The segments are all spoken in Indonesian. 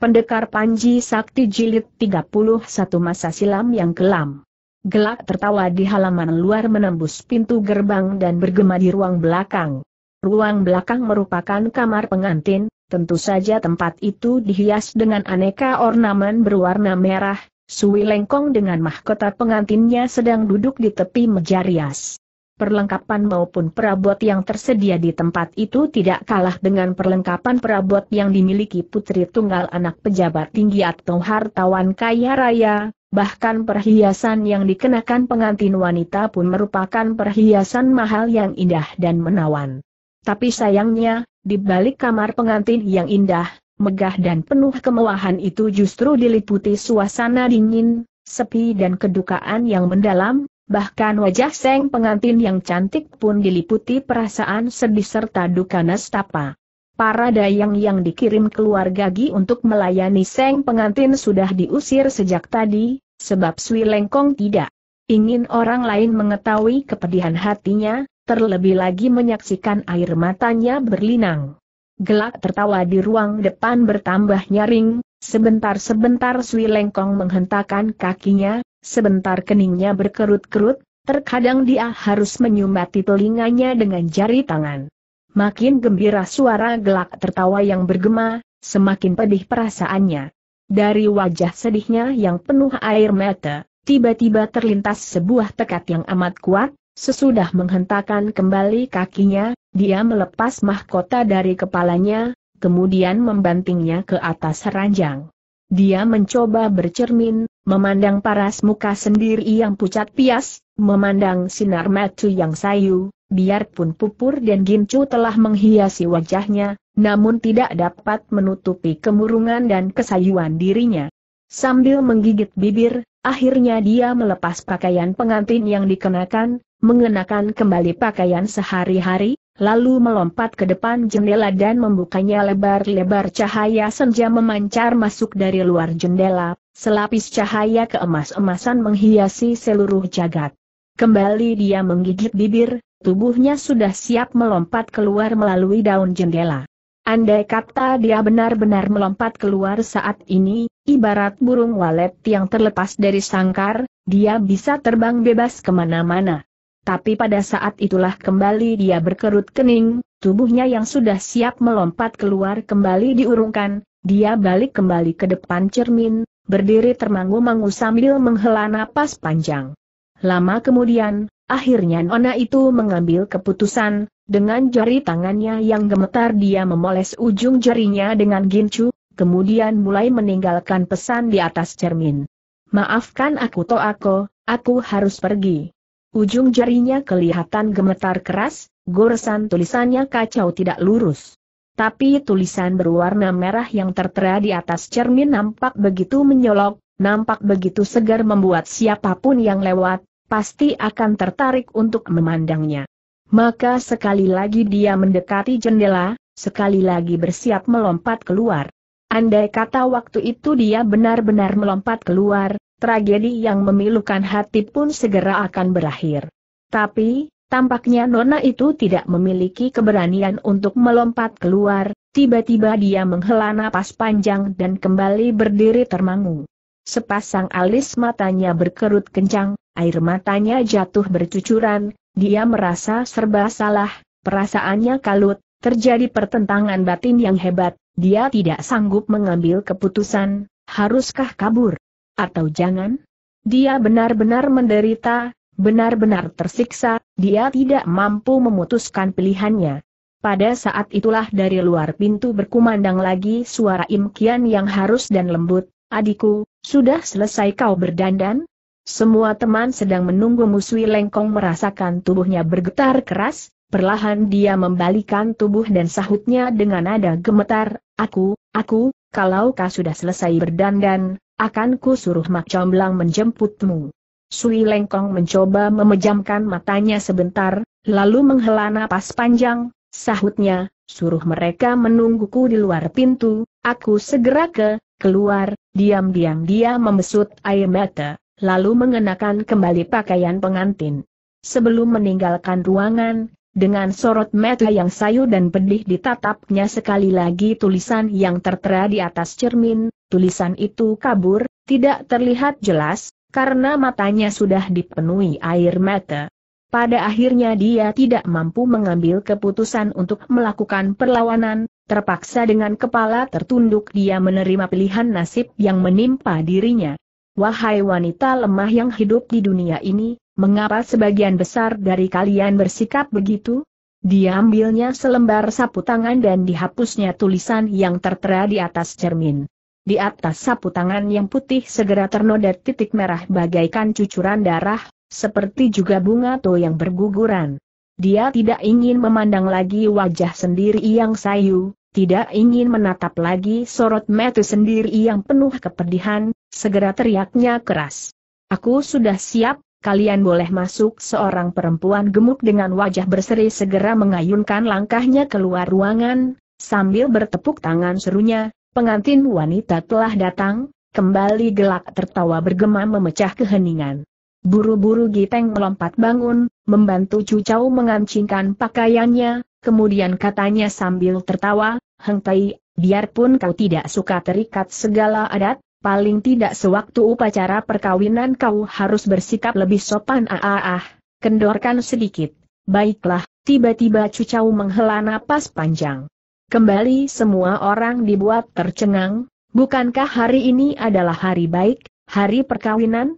Pendekar Panji Sakti Jilid 31 Masa Silam Yang Kelam Gelak tertawa di halaman luar menembus pintu gerbang dan bergema di ruang belakang. Ruang belakang merupakan kamar pengantin, tentu saja tempat itu dihias dengan aneka ornamen berwarna merah, Sui Lengkong dengan mahkota pengantinnya sedang duduk di tepi meja rias perlengkapan maupun perabot yang tersedia di tempat itu tidak kalah dengan perlengkapan perabot yang dimiliki putri tunggal anak pejabat tinggi atau hartawan kaya raya, bahkan perhiasan yang dikenakan pengantin wanita pun merupakan perhiasan mahal yang indah dan menawan. Tapi sayangnya, di balik kamar pengantin yang indah, megah dan penuh kemewahan itu justru diliputi suasana dingin, sepi dan kedukaan yang mendalam, Bahkan wajah Seng pengantin yang cantik pun diliputi perasaan sedih serta duka nestapa. Para dayang yang dikirim keluarga Gi untuk melayani Seng pengantin sudah diusir sejak tadi, sebab Sui Lengkong tidak ingin orang lain mengetahui kepedihan hatinya, terlebih lagi menyaksikan air matanya berlinang. Gelak tertawa di ruang depan bertambah nyaring, sebentar-sebentar Sui Lengkong menghentakkan kakinya, Sebentar keningnya berkerut-kerut, terkadang dia harus menyumbati telinganya dengan jari tangan. Makin gembira suara gelak tertawa yang bergema, semakin pedih perasaannya. Dari wajah sedihnya yang penuh air mata, tiba-tiba terlintas sebuah tekad yang amat kuat, sesudah menghentakkan kembali kakinya, dia melepas mahkota dari kepalanya, kemudian membantingnya ke atas ranjang. Dia mencoba bercermin, memandang paras muka sendiri yang pucat pias, memandang sinar mata yang sayu, biarpun pupur dan gincu telah menghiasi wajahnya, namun tidak dapat menutupi kemurungan dan kesayuan dirinya. Sambil menggigit bibir, akhirnya dia melepas pakaian pengantin yang dikenakan, mengenakan kembali pakaian sehari-hari, lalu melompat ke depan jendela dan membukanya lebar-lebar cahaya senja memancar masuk dari luar jendela, selapis cahaya keemas-emasan menghiasi seluruh jagat. Kembali dia menggigit bibir, tubuhnya sudah siap melompat keluar melalui daun jendela. Andai kata dia benar-benar melompat keluar saat ini, ibarat burung walet yang terlepas dari sangkar, dia bisa terbang bebas kemana-mana tapi pada saat itulah kembali dia berkerut kening, tubuhnya yang sudah siap melompat keluar kembali diurungkan, dia balik kembali ke depan cermin, berdiri termangu-mangu sambil menghela napas panjang. Lama kemudian, akhirnya Nona itu mengambil keputusan, dengan jari tangannya yang gemetar dia memoles ujung jarinya dengan gincu, kemudian mulai meninggalkan pesan di atas cermin. Maafkan aku Toako, aku harus pergi. Ujung jarinya kelihatan gemetar keras, goresan tulisannya kacau tidak lurus. Tapi tulisan berwarna merah yang tertera di atas cermin nampak begitu menyolok, nampak begitu segar membuat siapapun yang lewat, pasti akan tertarik untuk memandangnya. Maka sekali lagi dia mendekati jendela, sekali lagi bersiap melompat keluar. Andai kata waktu itu dia benar-benar melompat keluar, tragedi yang memilukan hati pun segera akan berakhir. Tapi, tampaknya Nona itu tidak memiliki keberanian untuk melompat keluar, tiba-tiba dia menghela napas panjang dan kembali berdiri termangu. Sepasang alis matanya berkerut kencang, air matanya jatuh bercucuran, dia merasa serba salah, perasaannya kalut, terjadi pertentangan batin yang hebat, dia tidak sanggup mengambil keputusan, haruskah kabur? atau jangan? Dia benar-benar menderita, benar-benar tersiksa, dia tidak mampu memutuskan pilihannya. Pada saat itulah dari luar pintu berkumandang lagi suara imkian yang harus dan lembut, adikku, sudah selesai kau berdandan? Semua teman sedang menunggu musuh Lengkong merasakan tubuhnya bergetar keras, Perlahan dia membalikan tubuh dan sahutnya dengan nada gemetar, aku, aku, kalau kau sudah selesai berdandan, akan ku suruh Mak Comblang menjemputmu. Sui Lengkong mencoba memejamkan matanya sebentar, lalu menghela napas panjang, sahutnya, suruh mereka menungguku di luar pintu, aku segera ke, keluar, diam-diam dia membesut air mata, lalu mengenakan kembali pakaian pengantin. Sebelum meninggalkan ruangan, dengan sorot mata yang sayu dan pedih ditatapnya sekali lagi tulisan yang tertera di atas cermin, tulisan itu kabur, tidak terlihat jelas, karena matanya sudah dipenuhi air mata. Pada akhirnya dia tidak mampu mengambil keputusan untuk melakukan perlawanan, terpaksa dengan kepala tertunduk dia menerima pilihan nasib yang menimpa dirinya. Wahai wanita lemah yang hidup di dunia ini, mengapa sebagian besar dari kalian bersikap begitu? Diambilnya selembar sapu tangan dan dihapusnya tulisan yang tertera di atas cermin. Di atas sapu tangan yang putih segera ternoda titik merah bagaikan cucuran darah, seperti juga bunga to yang berguguran. Dia tidak ingin memandang lagi wajah sendiri yang sayu, tidak ingin menatap lagi sorot metu sendiri yang penuh kepedihan, segera teriaknya keras. Aku sudah siap, kalian boleh masuk seorang perempuan gemuk dengan wajah berseri segera mengayunkan langkahnya keluar ruangan, sambil bertepuk tangan serunya, Pengantin wanita telah datang, kembali gelak tertawa bergema memecah keheningan. Buru-buru Giteng melompat bangun, membantu Cucau mengancingkan pakaiannya, kemudian katanya sambil tertawa, Heng Tai, biarpun kau tidak suka terikat segala adat, paling tidak sewaktu upacara perkawinan kau harus bersikap lebih sopan ah ah ah, kendorkan sedikit. Baiklah, tiba-tiba Cucau menghela napas panjang. Kembali semua orang dibuat tercengang, bukankah hari ini adalah hari baik, hari perkawinan?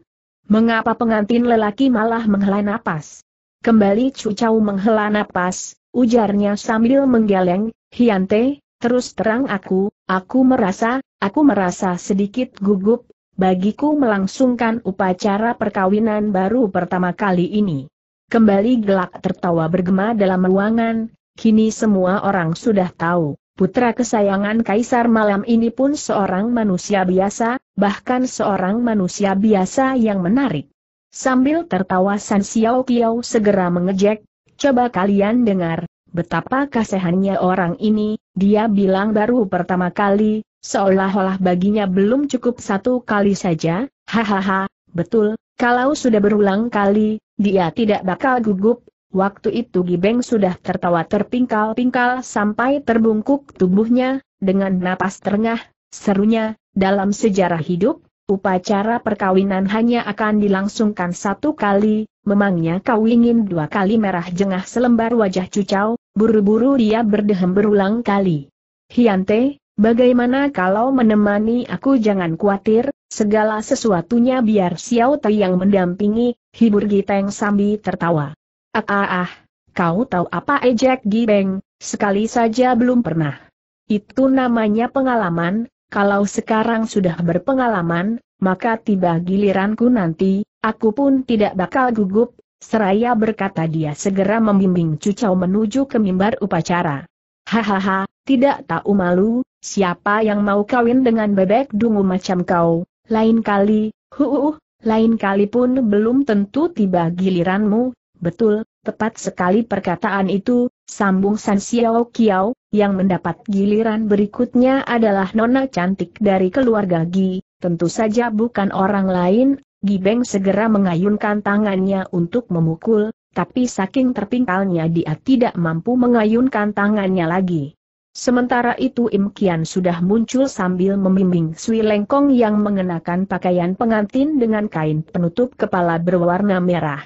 Mengapa pengantin lelaki malah menghela napas? Kembali Cucau menghela napas, ujarnya sambil menggeleng, Hiante, terus terang aku, aku merasa, aku merasa sedikit gugup, bagiku melangsungkan upacara perkawinan baru pertama kali ini. Kembali gelak tertawa bergema dalam ruangan, Kini semua orang sudah tahu, putra kesayangan kaisar malam ini pun seorang manusia biasa, bahkan seorang manusia biasa yang menarik. Sambil tertawa San Xiao Qiao segera mengejek, coba kalian dengar, betapa kasehannya orang ini, dia bilang baru pertama kali, seolah-olah baginya belum cukup satu kali saja, hahaha, betul, kalau sudah berulang kali, dia tidak bakal gugup, Waktu itu Gibeng sudah tertawa terpingkal-pingkal sampai terbungkuk tubuhnya, dengan napas terengah, serunya, dalam sejarah hidup, upacara perkawinan hanya akan dilangsungkan satu kali, memangnya kau ingin dua kali merah jengah selembar wajah cucau, buru-buru dia berdehem berulang kali. Hiante, bagaimana kalau menemani aku jangan khawatir, segala sesuatunya biar Xiao Tai yang mendampingi, hibur Giteng sambil tertawa. Ah ah ah, kau tahu apa ejek eh, gibeng, sekali saja belum pernah. Itu namanya pengalaman, kalau sekarang sudah berpengalaman, maka tiba giliranku nanti, aku pun tidak bakal gugup, seraya berkata dia segera membimbing Cucau menuju ke mimbar upacara. Hahaha, tidak tahu malu, siapa yang mau kawin dengan bebek dungu macam kau, lain kali, huuh, lain kali pun belum tentu tiba giliranmu, Betul, tepat sekali perkataan itu, sambung San Xiao Kiao, yang mendapat giliran berikutnya adalah nona cantik dari keluarga Gi, tentu saja bukan orang lain, Gi Beng segera mengayunkan tangannya untuk memukul, tapi saking terpingkalnya dia tidak mampu mengayunkan tangannya lagi. Sementara itu Im Kian sudah muncul sambil membimbing Sui Lengkong yang mengenakan pakaian pengantin dengan kain penutup kepala berwarna merah.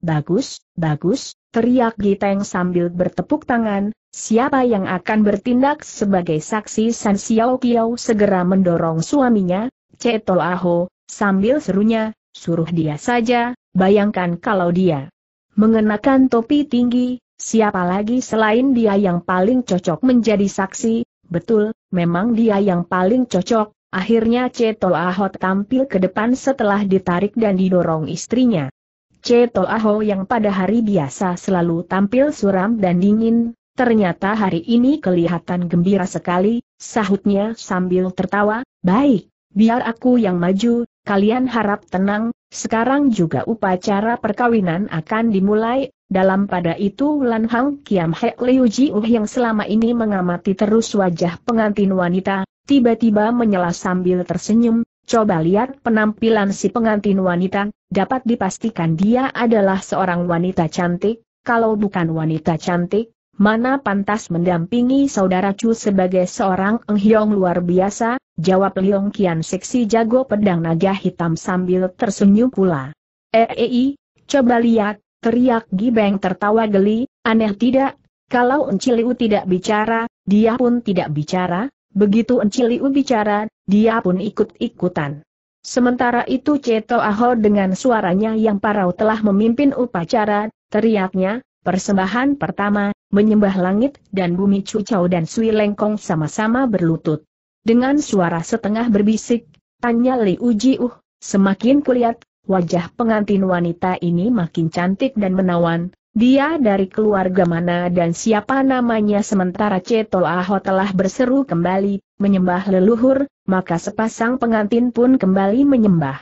Bagus, bagus, teriak Giteng sambil bertepuk tangan, siapa yang akan bertindak sebagai saksi San Xiao Kiao segera mendorong suaminya, Ceto Aho, sambil serunya, suruh dia saja, bayangkan kalau dia mengenakan topi tinggi, siapa lagi selain dia yang paling cocok menjadi saksi, betul, memang dia yang paling cocok, akhirnya Ceto Aho tampil ke depan setelah ditarik dan didorong istrinya. Ceto Aho yang pada hari biasa selalu tampil suram dan dingin, ternyata hari ini kelihatan gembira sekali, sahutnya sambil tertawa, baik, biar aku yang maju, kalian harap tenang, sekarang juga upacara perkawinan akan dimulai, dalam pada itu Lan Hang Kiam Hek Liu Ji Uh yang selama ini mengamati terus wajah pengantin wanita, tiba-tiba menyela sambil tersenyum, coba lihat penampilan si pengantin wanita, dapat dipastikan dia adalah seorang wanita cantik, kalau bukan wanita cantik, mana pantas mendampingi saudara Chu sebagai seorang enghiong luar biasa, jawab Leong Kian seksi jago pedang naga hitam sambil tersenyum pula. Eei, eh, eh, coba lihat, teriak Gibeng tertawa geli, aneh tidak, kalau Enciliu tidak bicara, dia pun tidak bicara, begitu Enciliu bicara, dia pun ikut-ikutan. Sementara itu Ceto Aho dengan suaranya yang parau telah memimpin upacara, teriaknya, persembahan pertama, menyembah langit dan bumi Cucau dan Sui Lengkong sama-sama berlutut. Dengan suara setengah berbisik, tanya Li Uji Uh, semakin kulihat, wajah pengantin wanita ini makin cantik dan menawan, dia dari keluarga mana dan siapa namanya sementara Ceto Aho telah berseru kembali, menyembah leluhur, maka sepasang pengantin pun kembali menyembah.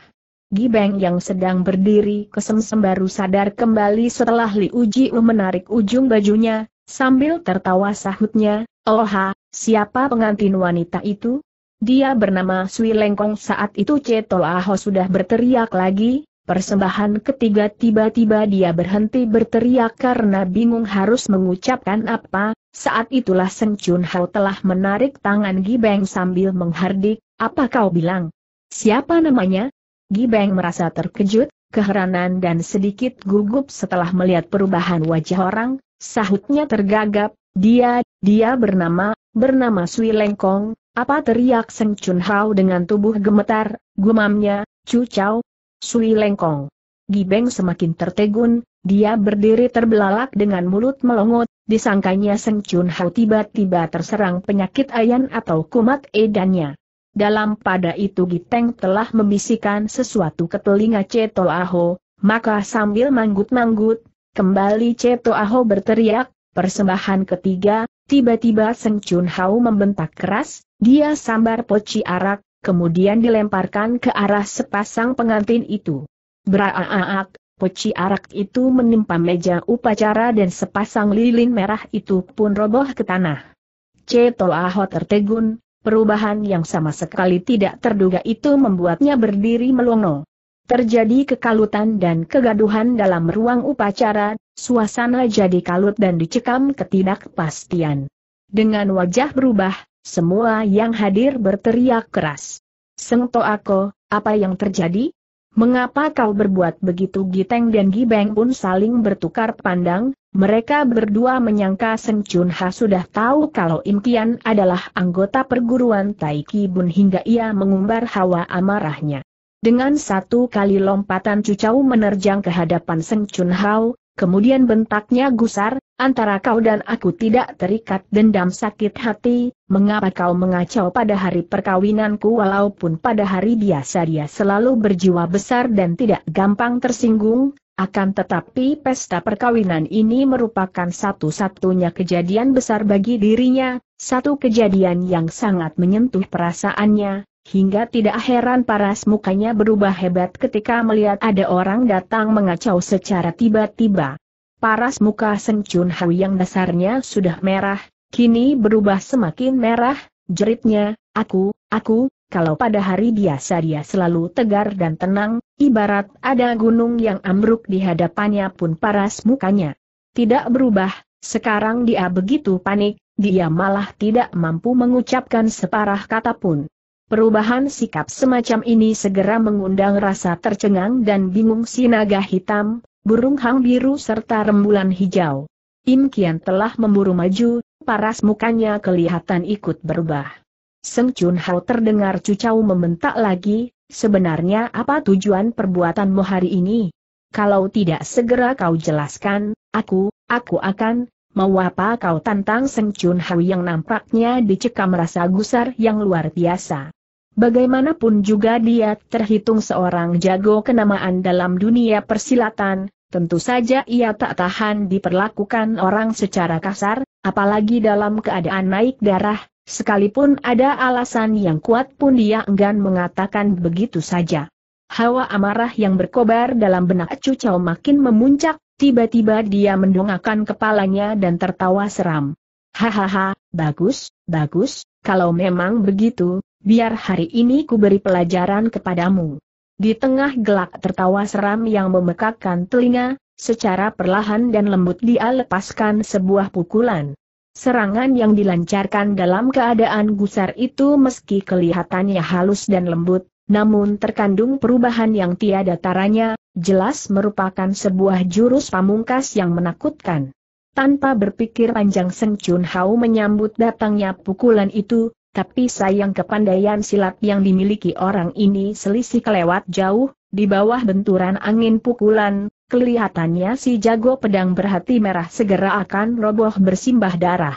Gibeng yang sedang berdiri kesemsem baru sadar kembali setelah Li Uji U menarik ujung bajunya, sambil tertawa sahutnya, Oha, oh siapa pengantin wanita itu? Dia bernama Sui Lengkong saat itu Ceto Aho sudah berteriak lagi, Persembahan ketiga tiba-tiba dia berhenti berteriak karena bingung harus mengucapkan apa, saat itulah Seng Chun Hao telah menarik tangan Gibeng sambil menghardik, apa kau bilang? Siapa namanya? Gibeng merasa terkejut, keheranan dan sedikit gugup setelah melihat perubahan wajah orang, sahutnya tergagap, dia, dia bernama, bernama Sui Lengkong, apa teriak Seng Chun Hao dengan tubuh gemetar, gumamnya, Cu Chao, Sui Lengkong. Gibeng semakin tertegun, dia berdiri terbelalak dengan mulut melongot, disangkanya Seng Chun Hao tiba-tiba terserang penyakit ayan atau kumat edannya. Dalam pada itu Giteng telah membisikkan sesuatu ke telinga Ceto Aho, maka sambil manggut-manggut, kembali Ceto Aho berteriak, persembahan ketiga, tiba-tiba Seng Chun Hao membentak keras, dia sambar poci arak, kemudian dilemparkan ke arah sepasang pengantin itu. Beraaak, poci arak itu menimpa meja upacara dan sepasang lilin merah itu pun roboh ke tanah. Cetol Ahot tertegun, perubahan yang sama sekali tidak terduga itu membuatnya berdiri melongo. Terjadi kekalutan dan kegaduhan dalam ruang upacara, suasana jadi kalut dan dicekam ketidakpastian. Dengan wajah berubah, semua yang hadir berteriak keras. Seng Ako, apa yang terjadi? Mengapa kau berbuat begitu Giteng dan Gibeng pun saling bertukar pandang, mereka berdua menyangka Seng Chun Ha sudah tahu kalau Im Kian adalah anggota perguruan Tai Ki Bun hingga ia mengumbar hawa amarahnya. Dengan satu kali lompatan cucau menerjang ke hadapan Seng Chun Hao, Kemudian bentaknya gusar, antara kau dan aku tidak terikat dendam sakit hati, mengapa kau mengacau pada hari perkawinanku walaupun pada hari biasa dia selalu berjiwa besar dan tidak gampang tersinggung, akan tetapi pesta perkawinan ini merupakan satu-satunya kejadian besar bagi dirinya, satu kejadian yang sangat menyentuh perasaannya, hingga tidak heran paras mukanya berubah hebat ketika melihat ada orang datang mengacau secara tiba-tiba. Paras muka Seng Chun Hui yang dasarnya sudah merah, kini berubah semakin merah, jeritnya, aku, aku, kalau pada hari biasa dia selalu tegar dan tenang, ibarat ada gunung yang ambruk di hadapannya pun paras mukanya. Tidak berubah, sekarang dia begitu panik, dia malah tidak mampu mengucapkan separah kata pun. Perubahan sikap semacam ini segera mengundang rasa tercengang dan bingung si naga hitam, burung hang biru serta rembulan hijau. Im Kian telah memburu maju, paras mukanya kelihatan ikut berubah. Seng Chun Hao terdengar cucau membentak lagi, sebenarnya apa tujuan perbuatanmu hari ini? Kalau tidak segera kau jelaskan, aku, aku akan, mau apa kau tantang Seng Chun Hao yang nampaknya dicekam rasa gusar yang luar biasa. Bagaimanapun juga dia terhitung seorang jago kenamaan dalam dunia persilatan, tentu saja ia tak tahan diperlakukan orang secara kasar, apalagi dalam keadaan naik darah, sekalipun ada alasan yang kuat pun dia enggan mengatakan begitu saja. Hawa amarah yang berkobar dalam benak Cucau makin memuncak, tiba-tiba dia mendongakkan kepalanya dan tertawa seram. Hahaha, bagus, bagus, kalau memang begitu, biar hari ini ku beri pelajaran kepadamu. Di tengah gelak tertawa seram yang memekakkan telinga, secara perlahan dan lembut dia lepaskan sebuah pukulan. Serangan yang dilancarkan dalam keadaan gusar itu meski kelihatannya halus dan lembut, namun terkandung perubahan yang tiada taranya, jelas merupakan sebuah jurus pamungkas yang menakutkan. Tanpa berpikir panjang Seng Chun Hao menyambut datangnya pukulan itu, tapi sayang kepandaian silat yang dimiliki orang ini selisih kelewat jauh, di bawah benturan angin pukulan, kelihatannya si jago pedang berhati merah segera akan roboh bersimbah darah.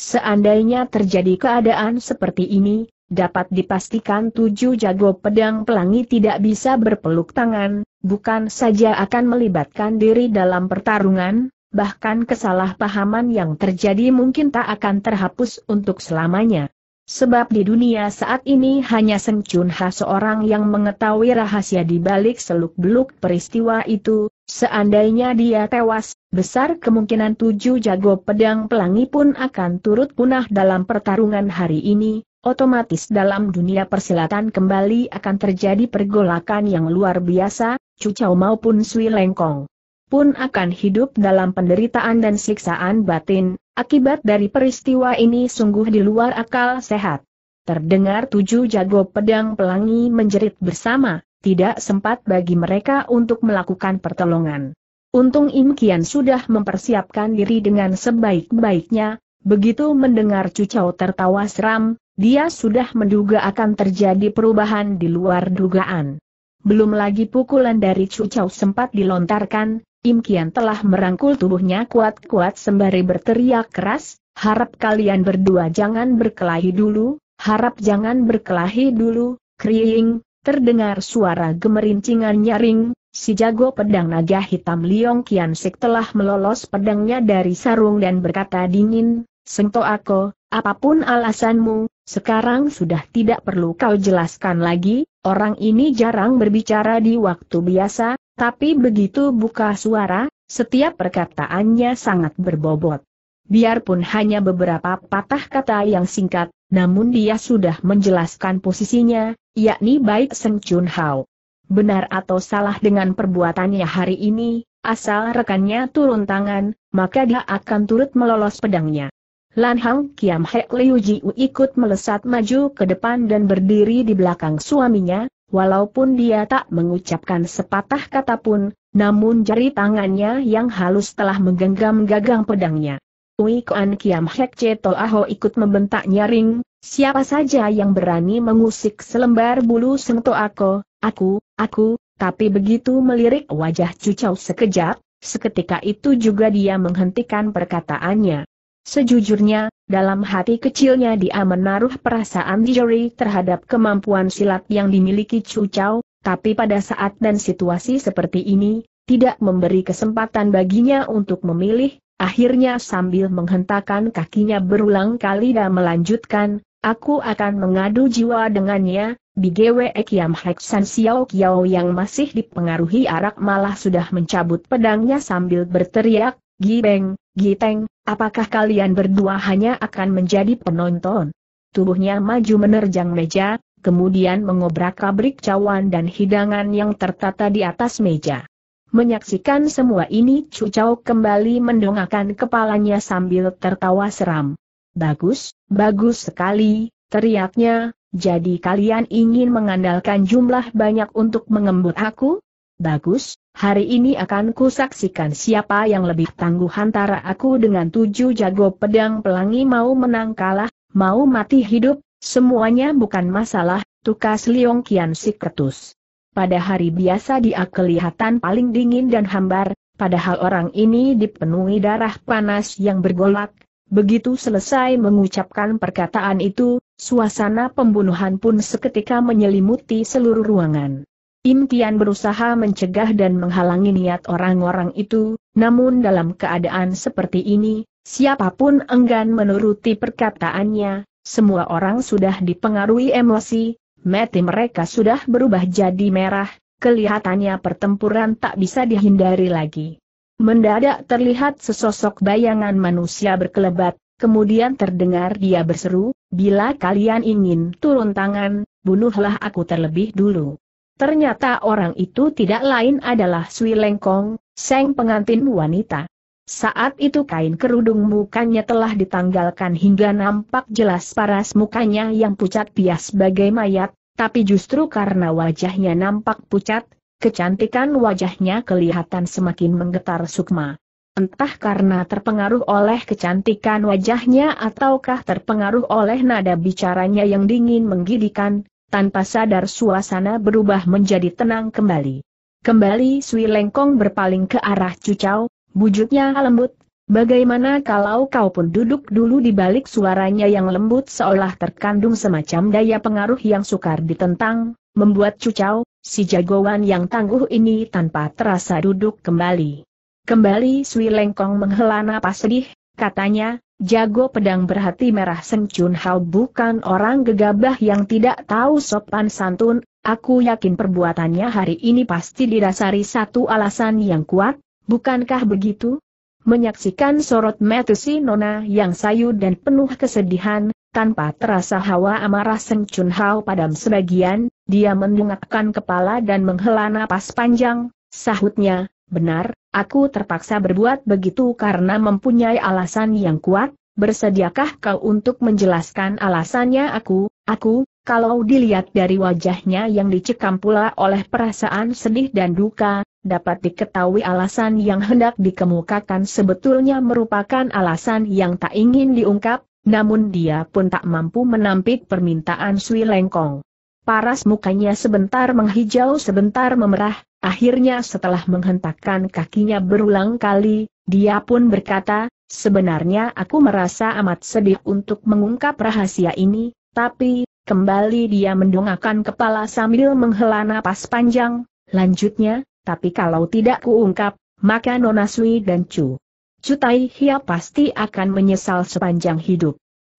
Seandainya terjadi keadaan seperti ini, dapat dipastikan tujuh jago pedang pelangi tidak bisa berpeluk tangan, bukan saja akan melibatkan diri dalam pertarungan, bahkan kesalahpahaman yang terjadi mungkin tak akan terhapus untuk selamanya. Sebab di dunia saat ini hanya Seng Chun Ha seorang yang mengetahui rahasia di balik seluk-beluk peristiwa itu, seandainya dia tewas, besar kemungkinan tujuh jago pedang pelangi pun akan turut punah dalam pertarungan hari ini, otomatis dalam dunia persilatan kembali akan terjadi pergolakan yang luar biasa, Cucau maupun Sui Lengkong pun akan hidup dalam penderitaan dan siksaan batin, akibat dari peristiwa ini sungguh di luar akal sehat. Terdengar tujuh jago pedang pelangi menjerit bersama, tidak sempat bagi mereka untuk melakukan pertolongan. Untung Im Kian sudah mempersiapkan diri dengan sebaik-baiknya, begitu mendengar Cucau tertawa seram, dia sudah menduga akan terjadi perubahan di luar dugaan. Belum lagi pukulan dari Cucau sempat dilontarkan, Im Kian telah merangkul tubuhnya kuat-kuat sembari berteriak keras, harap kalian berdua jangan berkelahi dulu, harap jangan berkelahi dulu, kriing, terdengar suara gemerincingan nyaring, si jago pedang naga hitam Liong Kian Sik telah melolos pedangnya dari sarung dan berkata dingin, Sengto aku, apapun alasanmu, sekarang sudah tidak perlu kau jelaskan lagi, orang ini jarang berbicara di waktu biasa, tapi begitu buka suara, setiap perkataannya sangat berbobot. Biarpun hanya beberapa patah kata yang singkat, namun dia sudah menjelaskan posisinya, yakni baik Seng Chun Hao. Benar atau salah dengan perbuatannya hari ini, asal rekannya turun tangan, maka dia akan turut melolos pedangnya. Lan Hang Kiam Hek Liu u ikut melesat maju ke depan dan berdiri di belakang suaminya, Walaupun dia tak mengucapkan sepatah kata pun, namun jari tangannya yang halus telah menggenggam gagang pedangnya. Ui Kuan Kiam Hek Tol Aho ikut membentak nyaring, siapa saja yang berani mengusik selembar bulu sengto aku, aku, aku, tapi begitu melirik wajah Cucau sekejap, seketika itu juga dia menghentikan perkataannya. Sejujurnya, dalam hati kecilnya dia menaruh perasaan Jory terhadap kemampuan silat yang dimiliki Chu Chow, tapi pada saat dan situasi seperti ini, tidak memberi kesempatan baginya untuk memilih, akhirnya sambil menghentakkan kakinya berulang kali dan melanjutkan, aku akan mengadu jiwa dengannya, di GWE Kiam Hek San Xiao Kiao yang masih dipengaruhi arak malah sudah mencabut pedangnya sambil berteriak, Gibeng, Giteng, Apakah kalian berdua hanya akan menjadi penonton? Tubuhnya maju menerjang meja, kemudian mengobrak-abrik cawan dan hidangan yang tertata di atas meja. Menyaksikan semua ini Chu Chao kembali mendongakkan kepalanya sambil tertawa seram. Bagus, bagus sekali, teriaknya, jadi kalian ingin mengandalkan jumlah banyak untuk mengembut aku? Bagus, hari ini akan kusaksikan siapa yang lebih tangguh antara aku dengan tujuh jago pedang pelangi mau menang kalah, mau mati hidup, semuanya bukan masalah, tukas Liong Kian Siketus. Pada hari biasa dia kelihatan paling dingin dan hambar, padahal orang ini dipenuhi darah panas yang bergolak. Begitu selesai mengucapkan perkataan itu, suasana pembunuhan pun seketika menyelimuti seluruh ruangan. Im Tian berusaha mencegah dan menghalangi niat orang-orang itu, namun dalam keadaan seperti ini, siapapun enggan menuruti perkataannya, semua orang sudah dipengaruhi emosi, mati mereka sudah berubah jadi merah, kelihatannya pertempuran tak bisa dihindari lagi. Mendadak terlihat sesosok bayangan manusia berkelebat, kemudian terdengar dia berseru, bila kalian ingin turun tangan, bunuhlah aku terlebih dulu. Ternyata orang itu tidak lain adalah Sui Lengkong, Seng pengantin wanita. Saat itu kain kerudung mukanya telah ditanggalkan hingga nampak jelas paras mukanya yang pucat bias bagai mayat, tapi justru karena wajahnya nampak pucat, kecantikan wajahnya kelihatan semakin menggetar sukma. Entah karena terpengaruh oleh kecantikan wajahnya ataukah terpengaruh oleh nada bicaranya yang dingin menggidikan, tanpa sadar suasana berubah menjadi tenang kembali. Kembali Sui Lengkong berpaling ke arah Cucau, bujuknya lembut, bagaimana kalau kau pun duduk dulu di balik suaranya yang lembut seolah terkandung semacam daya pengaruh yang sukar ditentang, membuat Cucau, si jagoan yang tangguh ini tanpa terasa duduk kembali. Kembali Sui Lengkong menghela napas sedih, katanya, Jago pedang berhati merah Seng Chun Hao bukan orang gegabah yang tidak tahu sopan santun, aku yakin perbuatannya hari ini pasti didasari satu alasan yang kuat, bukankah begitu? Menyaksikan sorot mata si Nona yang sayu dan penuh kesedihan, tanpa terasa hawa amarah Seng Chun Hao padam sebagian, dia mendongakkan kepala dan menghela napas panjang, sahutnya, benar, Aku terpaksa berbuat begitu karena mempunyai alasan yang kuat, bersediakah kau untuk menjelaskan alasannya aku, aku, kalau dilihat dari wajahnya yang dicekam pula oleh perasaan sedih dan duka, dapat diketahui alasan yang hendak dikemukakan sebetulnya merupakan alasan yang tak ingin diungkap, namun dia pun tak mampu menampik permintaan Sui Lengkong. Paras mukanya sebentar menghijau sebentar memerah, Akhirnya setelah menghentakkan kakinya berulang kali, dia pun berkata, sebenarnya aku merasa amat sedih untuk mengungkap rahasia ini, tapi, kembali dia mendongakkan kepala sambil menghela napas panjang, lanjutnya, tapi kalau tidak kuungkap, maka Nona Sui dan Chu. Cutai Hia pasti akan menyesal sepanjang hidup.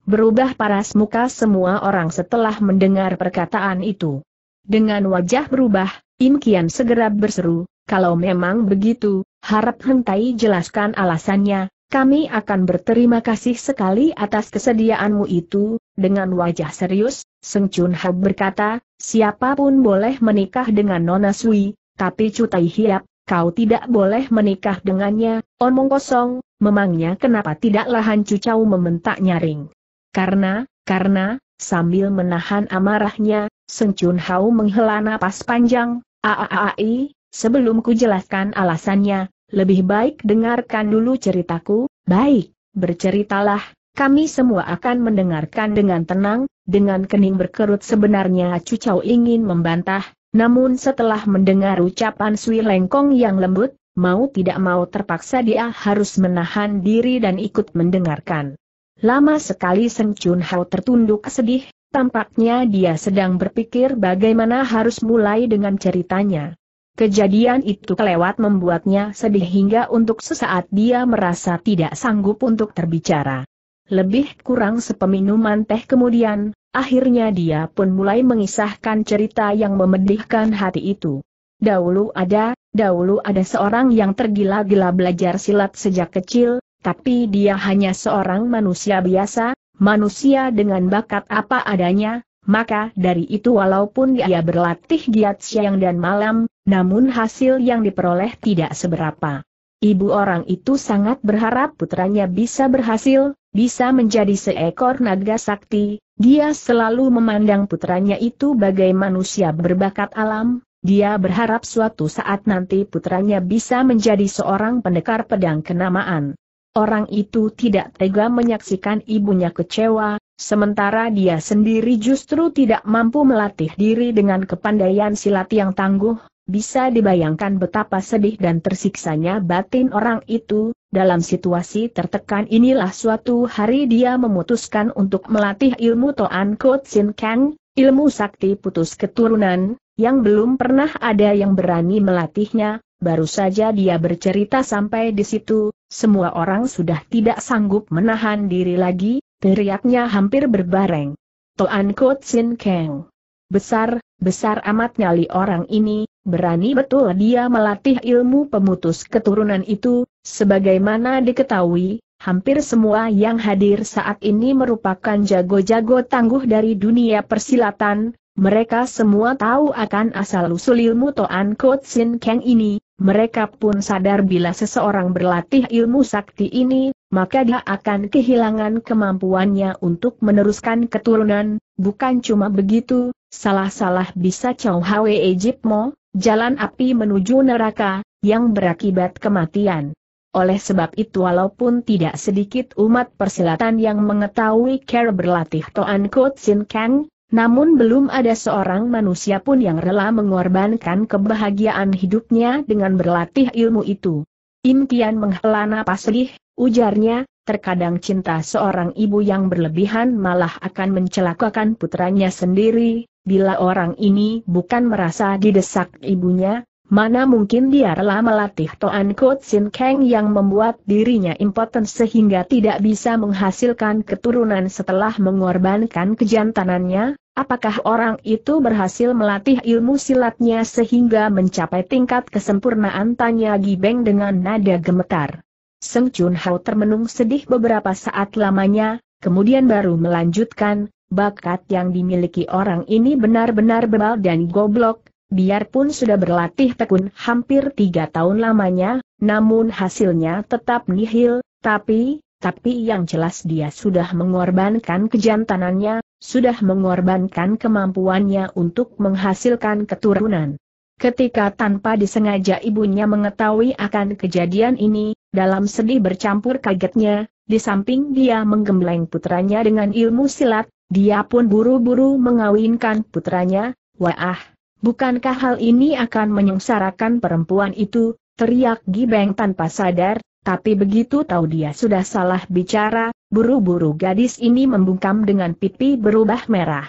Berubah paras muka semua orang setelah mendengar perkataan itu. Dengan wajah berubah, Im Kian segera berseru, kalau memang begitu, harap hentai jelaskan alasannya, kami akan berterima kasih sekali atas kesediaanmu itu, dengan wajah serius, Seng Chun Hau berkata, siapapun boleh menikah dengan Nona Sui, tapi Cutai Hiap, kau tidak boleh menikah dengannya, omong kosong, memangnya kenapa tidaklah Hancu Cau membentak nyaring. Karena, karena, sambil menahan amarahnya, Seng Chun Hao menghela napas panjang, Aaai, sebelum ku jelaskan alasannya, lebih baik dengarkan dulu ceritaku, baik, berceritalah, kami semua akan mendengarkan dengan tenang, dengan kening berkerut sebenarnya Cucau ingin membantah, namun setelah mendengar ucapan Sui Lengkong yang lembut, mau tidak mau terpaksa dia harus menahan diri dan ikut mendengarkan. Lama sekali Seng Chun Hao tertunduk sedih, Tampaknya dia sedang berpikir bagaimana harus mulai dengan ceritanya. Kejadian itu kelewat membuatnya sedih hingga untuk sesaat dia merasa tidak sanggup untuk terbicara. Lebih kurang sepeminuman teh kemudian, akhirnya dia pun mulai mengisahkan cerita yang memedihkan hati itu. Dahulu ada, dahulu ada seorang yang tergila-gila belajar silat sejak kecil, tapi dia hanya seorang manusia biasa, manusia dengan bakat apa adanya, maka dari itu walaupun dia berlatih giat siang dan malam, namun hasil yang diperoleh tidak seberapa. Ibu orang itu sangat berharap putranya bisa berhasil, bisa menjadi seekor naga sakti, dia selalu memandang putranya itu bagai manusia berbakat alam, dia berharap suatu saat nanti putranya bisa menjadi seorang pendekar pedang kenamaan. Orang itu tidak tega menyaksikan ibunya kecewa, sementara dia sendiri justru tidak mampu melatih diri dengan kepandaian silat yang tangguh, bisa dibayangkan betapa sedih dan tersiksanya batin orang itu, dalam situasi tertekan inilah suatu hari dia memutuskan untuk melatih ilmu Toan Sin Kang, ilmu sakti putus keturunan, yang belum pernah ada yang berani melatihnya, Baru saja dia bercerita sampai di situ, semua orang sudah tidak sanggup menahan diri lagi, teriaknya hampir berbareng. Toan Kot Sin Kang. Besar, besar amat nyali orang ini, berani betul dia melatih ilmu pemutus keturunan itu, sebagaimana diketahui, hampir semua yang hadir saat ini merupakan jago-jago tangguh dari dunia persilatan, mereka semua tahu akan asal-usul ilmu Toan Kot Sin Kang ini, mereka pun sadar bila seseorang berlatih ilmu sakti ini, maka dia akan kehilangan kemampuannya untuk meneruskan keturunan, bukan cuma begitu, salah-salah bisa Chow Hwe Ejipmo, jalan api menuju neraka, yang berakibat kematian. Oleh sebab itu walaupun tidak sedikit umat persilatan yang mengetahui Care berlatih Toan Kutsin Kang, namun belum ada seorang manusia pun yang rela mengorbankan kebahagiaan hidupnya dengan berlatih ilmu itu. Impian menghela napas lih, ujarnya, terkadang cinta seorang ibu yang berlebihan malah akan mencelakakan putranya sendiri, bila orang ini bukan merasa didesak ibunya, Mana mungkin dia rela melatih Toan Sin Kang yang membuat dirinya impoten sehingga tidak bisa menghasilkan keturunan setelah mengorbankan kejantanannya, apakah orang itu berhasil melatih ilmu silatnya sehingga mencapai tingkat kesempurnaan tanya Gibeng dengan nada gemetar. Seng Chun Hao termenung sedih beberapa saat lamanya, kemudian baru melanjutkan, bakat yang dimiliki orang ini benar-benar bebal dan goblok, Biarpun sudah berlatih tekun hampir tiga tahun lamanya, namun hasilnya tetap nihil, tapi, tapi yang jelas dia sudah mengorbankan kejantanannya, sudah mengorbankan kemampuannya untuk menghasilkan keturunan. Ketika tanpa disengaja ibunya mengetahui akan kejadian ini, dalam sedih bercampur kagetnya, di samping dia menggembleng putranya dengan ilmu silat, dia pun buru-buru mengawinkan putranya, wah Bukankah hal ini akan menyengsarakan perempuan itu? Teriak Gibeng tanpa sadar, tapi begitu tahu dia sudah salah bicara, buru-buru gadis ini membungkam dengan pipi berubah merah.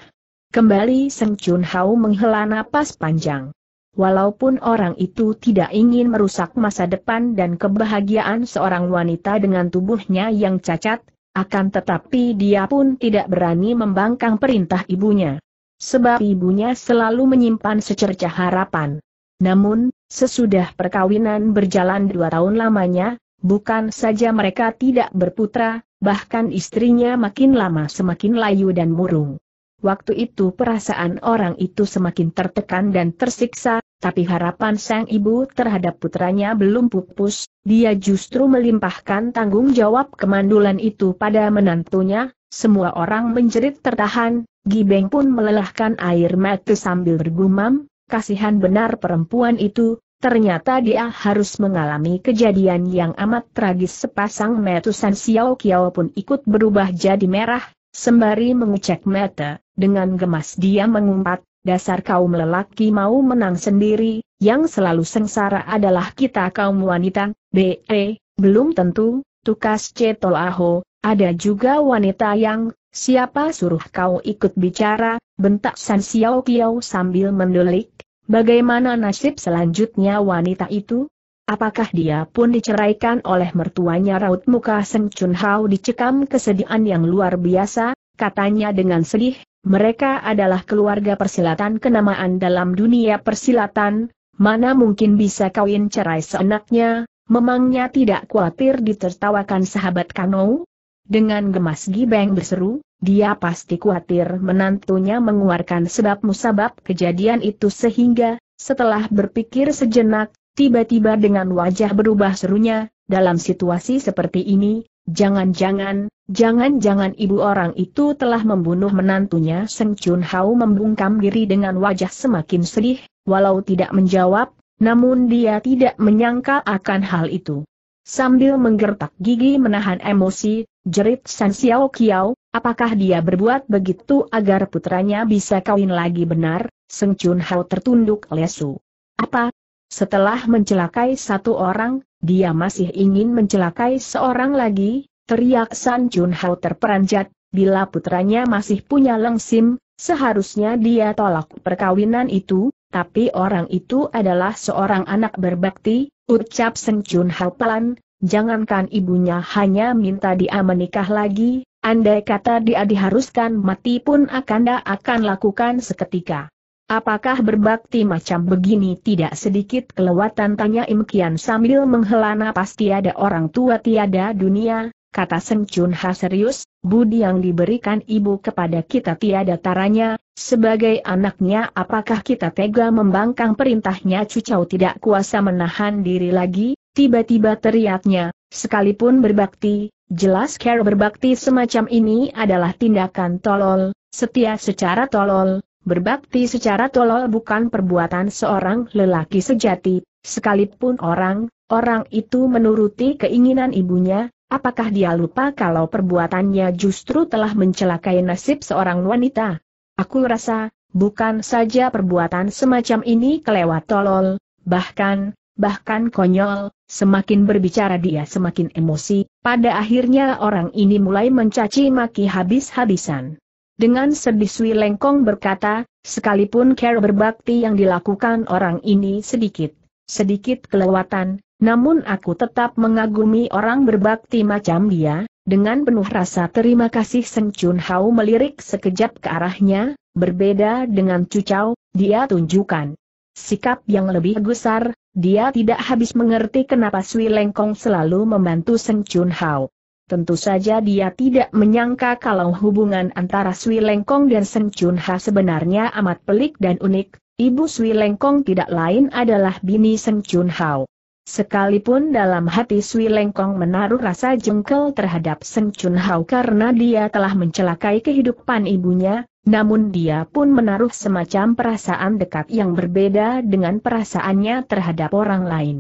Kembali Seng Chun Hao menghela napas panjang. Walaupun orang itu tidak ingin merusak masa depan dan kebahagiaan seorang wanita dengan tubuhnya yang cacat, akan tetapi dia pun tidak berani membangkang perintah ibunya sebab ibunya selalu menyimpan secerca harapan. Namun, sesudah perkawinan berjalan dua tahun lamanya, bukan saja mereka tidak berputra, bahkan istrinya makin lama semakin layu dan murung. Waktu itu perasaan orang itu semakin tertekan dan tersiksa, tapi harapan sang ibu terhadap putranya belum pupus, dia justru melimpahkan tanggung jawab kemandulan itu pada menantunya, semua orang menjerit tertahan, Gibeng pun melelahkan air mata sambil bergumam, kasihan benar perempuan itu, ternyata dia harus mengalami kejadian yang amat tragis sepasang metusan Xiao Kiao pun ikut berubah jadi merah, sembari mengecek mata, dengan gemas dia mengumpat, dasar kaum lelaki mau menang sendiri, yang selalu sengsara adalah kita kaum wanita, B.E., eh, belum tentu, tukas Cetol Aho, ada juga wanita yang Siapa suruh kau ikut bicara, bentak San Xiao Kiao sambil mendelik, bagaimana nasib selanjutnya wanita itu? Apakah dia pun diceraikan oleh mertuanya raut muka Seng Chun Hao dicekam kesedihan yang luar biasa, katanya dengan sedih, mereka adalah keluarga persilatan kenamaan dalam dunia persilatan, mana mungkin bisa kawin cerai seenaknya, memangnya tidak khawatir ditertawakan sahabat Kanou? Dengan gemas Gibeng berseru, dia pasti khawatir menantunya mengeluarkan sebab musabab kejadian itu sehingga, setelah berpikir sejenak, tiba-tiba dengan wajah berubah serunya, dalam situasi seperti ini, jangan-jangan, jangan-jangan ibu orang itu telah membunuh menantunya Seng Chun Hao membungkam diri dengan wajah semakin sedih, walau tidak menjawab, namun dia tidak menyangka akan hal itu. Sambil menggertak gigi menahan emosi, Jerit San Xiao Kiao, apakah dia berbuat begitu agar putranya bisa kawin lagi benar? Seng Chun Hao tertunduk lesu. Apa? Setelah mencelakai satu orang, dia masih ingin mencelakai seorang lagi? Teriak San Chun Hao terperanjat, bila putranya masih punya lengsim, seharusnya dia tolak perkawinan itu, tapi orang itu adalah seorang anak berbakti, ucap Seng Chun Hao pelan, Jangankan ibunya hanya minta dia menikah lagi, andai kata dia diharuskan mati pun Akanda akan lakukan seketika. Apakah berbakti macam begini tidak sedikit kelewatan tanya Imkian sambil menghela napas tiada orang tua tiada dunia, kata Seng Chun Ha serius, budi yang diberikan ibu kepada kita tiada taranya, sebagai anaknya apakah kita tega membangkang perintahnya Cucau tidak kuasa menahan diri lagi, Tiba-tiba teriaknya, sekalipun berbakti, jelas care berbakti semacam ini adalah tindakan tolol, setia secara tolol, berbakti secara tolol bukan perbuatan seorang lelaki sejati, sekalipun orang, orang itu menuruti keinginan ibunya, apakah dia lupa kalau perbuatannya justru telah mencelakai nasib seorang wanita? Aku rasa, bukan saja perbuatan semacam ini kelewat tolol, bahkan, bahkan konyol, semakin berbicara dia semakin emosi, pada akhirnya orang ini mulai mencaci maki habis-habisan. Dengan sedih Sui Lengkong berkata, sekalipun care berbakti yang dilakukan orang ini sedikit, sedikit kelewatan, namun aku tetap mengagumi orang berbakti macam dia, dengan penuh rasa terima kasih Seng Chun Hao melirik sekejap ke arahnya, berbeda dengan Cucau, dia tunjukkan, sikap yang lebih gusar, dia tidak habis mengerti kenapa Sui Lengkong selalu membantu Seng Chun Hao. Tentu saja dia tidak menyangka kalau hubungan antara Sui Lengkong dan Seng Chun Hao sebenarnya amat pelik dan unik, ibu Sui Lengkong tidak lain adalah bini Seng Chun Hao. Sekalipun dalam hati Sui Lengkong menaruh rasa jengkel terhadap Seng Chun Hao karena dia telah mencelakai kehidupan ibunya, namun dia pun menaruh semacam perasaan dekat yang berbeda dengan perasaannya terhadap orang lain.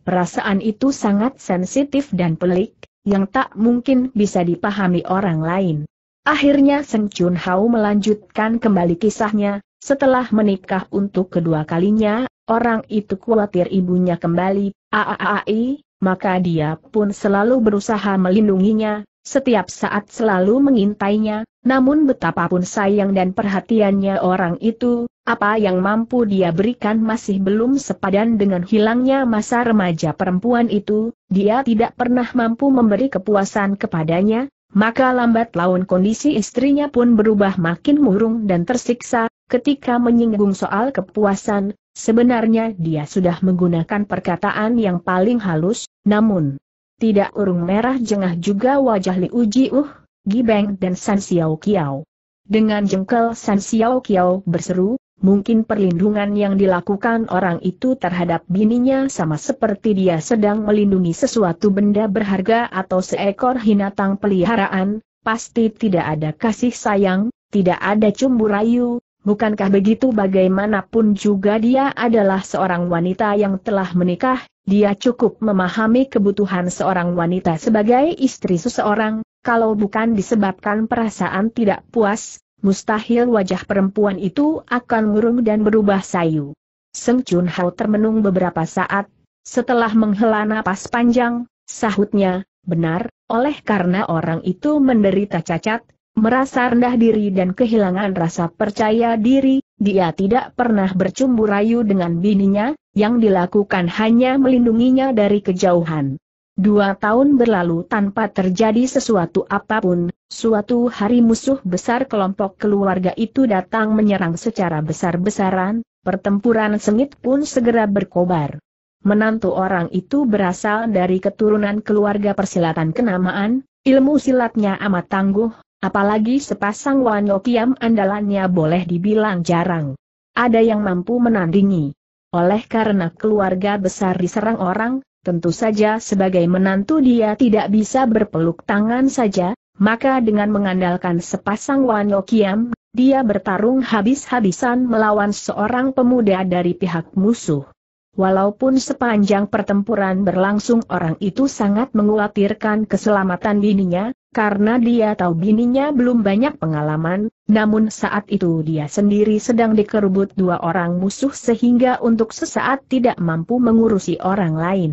Perasaan itu sangat sensitif dan pelik, yang tak mungkin bisa dipahami orang lain. Akhirnya Seng Chun Hao melanjutkan kembali kisahnya, setelah menikah untuk kedua kalinya, orang itu khawatir ibunya kembali, aaai, maka dia pun selalu berusaha melindunginya, setiap saat selalu mengintainya, namun betapapun sayang dan perhatiannya orang itu, apa yang mampu dia berikan masih belum sepadan dengan hilangnya masa remaja perempuan itu, dia tidak pernah mampu memberi kepuasan kepadanya, maka lambat laun kondisi istrinya pun berubah makin murung dan tersiksa, ketika menyinggung soal kepuasan, sebenarnya dia sudah menggunakan perkataan yang paling halus, namun tidak urung merah jengah juga wajah Liu uh, Gibeng dan San Xiao Kiao. Dengan jengkel San Xiao Kiao berseru, mungkin perlindungan yang dilakukan orang itu terhadap bininya sama seperti dia sedang melindungi sesuatu benda berharga atau seekor binatang peliharaan, pasti tidak ada kasih sayang, tidak ada cumbu rayu, Bukankah begitu bagaimanapun juga dia adalah seorang wanita yang telah menikah, dia cukup memahami kebutuhan seorang wanita sebagai istri seseorang, kalau bukan disebabkan perasaan tidak puas, mustahil wajah perempuan itu akan murung dan berubah sayu. Seng Chun Hao termenung beberapa saat, setelah menghela napas panjang, sahutnya, benar, oleh karena orang itu menderita cacat, Merasa rendah diri dan kehilangan rasa percaya diri, dia tidak pernah bercumbu rayu dengan bininya, yang dilakukan hanya melindunginya dari kejauhan. Dua tahun berlalu tanpa terjadi sesuatu apapun, suatu hari musuh besar kelompok keluarga itu datang menyerang secara besar-besaran, pertempuran sengit pun segera berkobar. Menantu orang itu berasal dari keturunan keluarga persilatan kenamaan, ilmu silatnya amat tangguh, Apalagi sepasang Wano Kiam andalannya boleh dibilang jarang. Ada yang mampu menandingi. Oleh karena keluarga besar diserang orang, tentu saja sebagai menantu dia tidak bisa berpeluk tangan saja, maka dengan mengandalkan sepasang Wano Kiam, dia bertarung habis-habisan melawan seorang pemuda dari pihak musuh. Walaupun sepanjang pertempuran berlangsung orang itu sangat mengkhawatirkan keselamatan bininya. Karena dia tahu bininya belum banyak pengalaman, namun saat itu dia sendiri sedang dikerubut dua orang musuh sehingga untuk sesaat tidak mampu mengurusi orang lain.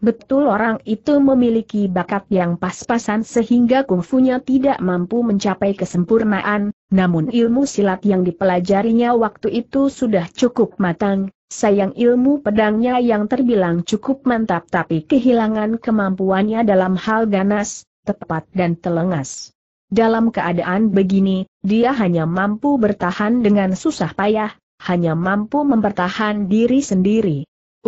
Betul orang itu memiliki bakat yang pas-pasan sehingga kungfunya tidak mampu mencapai kesempurnaan, namun ilmu silat yang dipelajarinya waktu itu sudah cukup matang, Sayang ilmu pedangnya yang terbilang cukup mantap tapi kehilangan kemampuannya dalam hal ganas, tepat dan telengas. Dalam keadaan begini, dia hanya mampu bertahan dengan susah payah, hanya mampu mempertahan diri sendiri.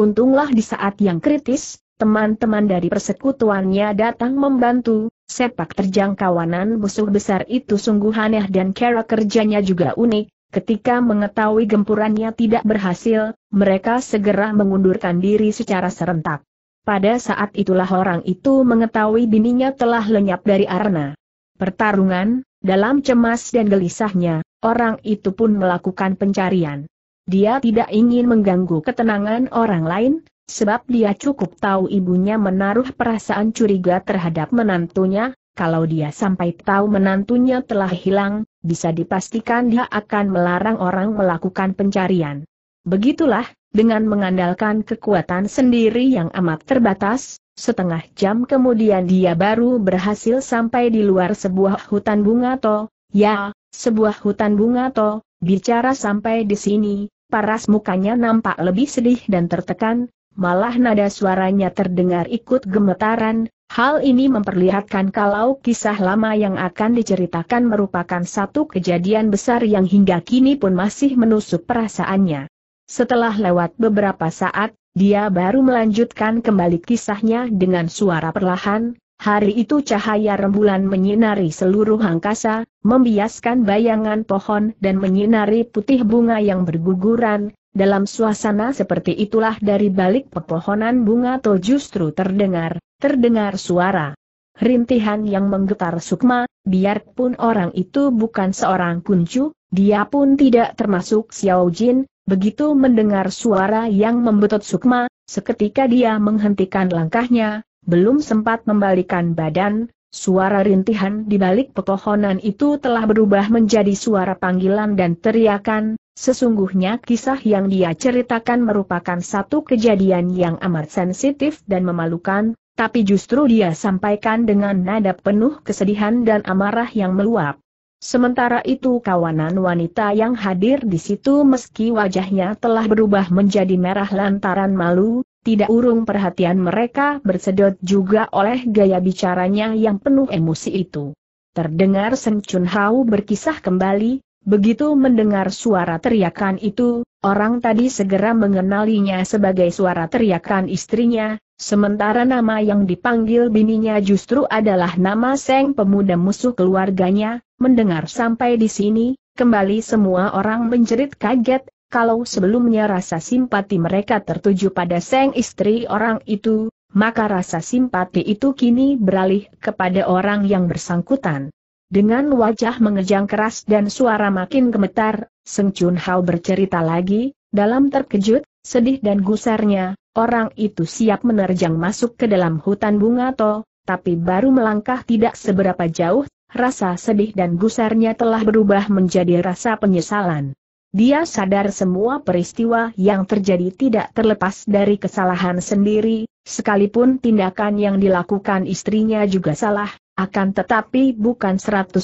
Untunglah di saat yang kritis, teman-teman dari persekutuannya datang membantu, sepak terjang kawanan musuh besar itu sungguh aneh dan cara kerjanya juga unik, ketika mengetahui gempurannya tidak berhasil, mereka segera mengundurkan diri secara serentak. Pada saat itulah orang itu mengetahui bininya telah lenyap dari arena. Pertarungan, dalam cemas dan gelisahnya, orang itu pun melakukan pencarian. Dia tidak ingin mengganggu ketenangan orang lain, sebab dia cukup tahu ibunya menaruh perasaan curiga terhadap menantunya, kalau dia sampai tahu menantunya telah hilang, bisa dipastikan dia akan melarang orang melakukan pencarian. Begitulah, dengan mengandalkan kekuatan sendiri yang amat terbatas, setengah jam kemudian dia baru berhasil sampai di luar sebuah hutan bunga to, ya, sebuah hutan bunga to, bicara sampai di sini, paras mukanya nampak lebih sedih dan tertekan, malah nada suaranya terdengar ikut gemetaran, hal ini memperlihatkan kalau kisah lama yang akan diceritakan merupakan satu kejadian besar yang hingga kini pun masih menusuk perasaannya. Setelah lewat beberapa saat, dia baru melanjutkan kembali kisahnya dengan suara perlahan, Hari itu cahaya rembulan menyinari seluruh angkasa, membiaskan bayangan pohon dan menyinari putih bunga yang berguguran, dalam suasana seperti itulah dari balik pepohonan bunga to justru terdengar, terdengar suara. Rintihan yang menggetar sukma, biarpun orang itu bukan seorang kuncu, dia pun tidak termasuk Xiao Jin, Begitu mendengar suara yang membetot Sukma, seketika dia menghentikan langkahnya, belum sempat membalikan badan, suara rintihan di balik pepohonan itu telah berubah menjadi suara panggilan dan teriakan, sesungguhnya kisah yang dia ceritakan merupakan satu kejadian yang amat sensitif dan memalukan, tapi justru dia sampaikan dengan nada penuh kesedihan dan amarah yang meluap. Sementara itu kawanan wanita yang hadir di situ meski wajahnya telah berubah menjadi merah lantaran malu, tidak urung perhatian mereka bersedot juga oleh gaya bicaranya yang penuh emosi itu. Terdengar Seng Chun Hao berkisah kembali, Begitu mendengar suara teriakan itu, orang tadi segera mengenalinya sebagai suara teriakan istrinya, sementara nama yang dipanggil bininya justru adalah nama Seng pemuda musuh keluarganya, mendengar sampai di sini, kembali semua orang menjerit kaget, kalau sebelumnya rasa simpati mereka tertuju pada Seng istri orang itu, maka rasa simpati itu kini beralih kepada orang yang bersangkutan. Dengan wajah mengejang keras dan suara makin gemetar, Seng Chun Hao bercerita lagi, dalam terkejut, sedih dan gusarnya, orang itu siap menerjang masuk ke dalam hutan bunga to, tapi baru melangkah tidak seberapa jauh, rasa sedih dan gusarnya telah berubah menjadi rasa penyesalan. Dia sadar semua peristiwa yang terjadi tidak terlepas dari kesalahan sendiri, sekalipun tindakan yang dilakukan istrinya juga salah, akan tetapi bukan 100%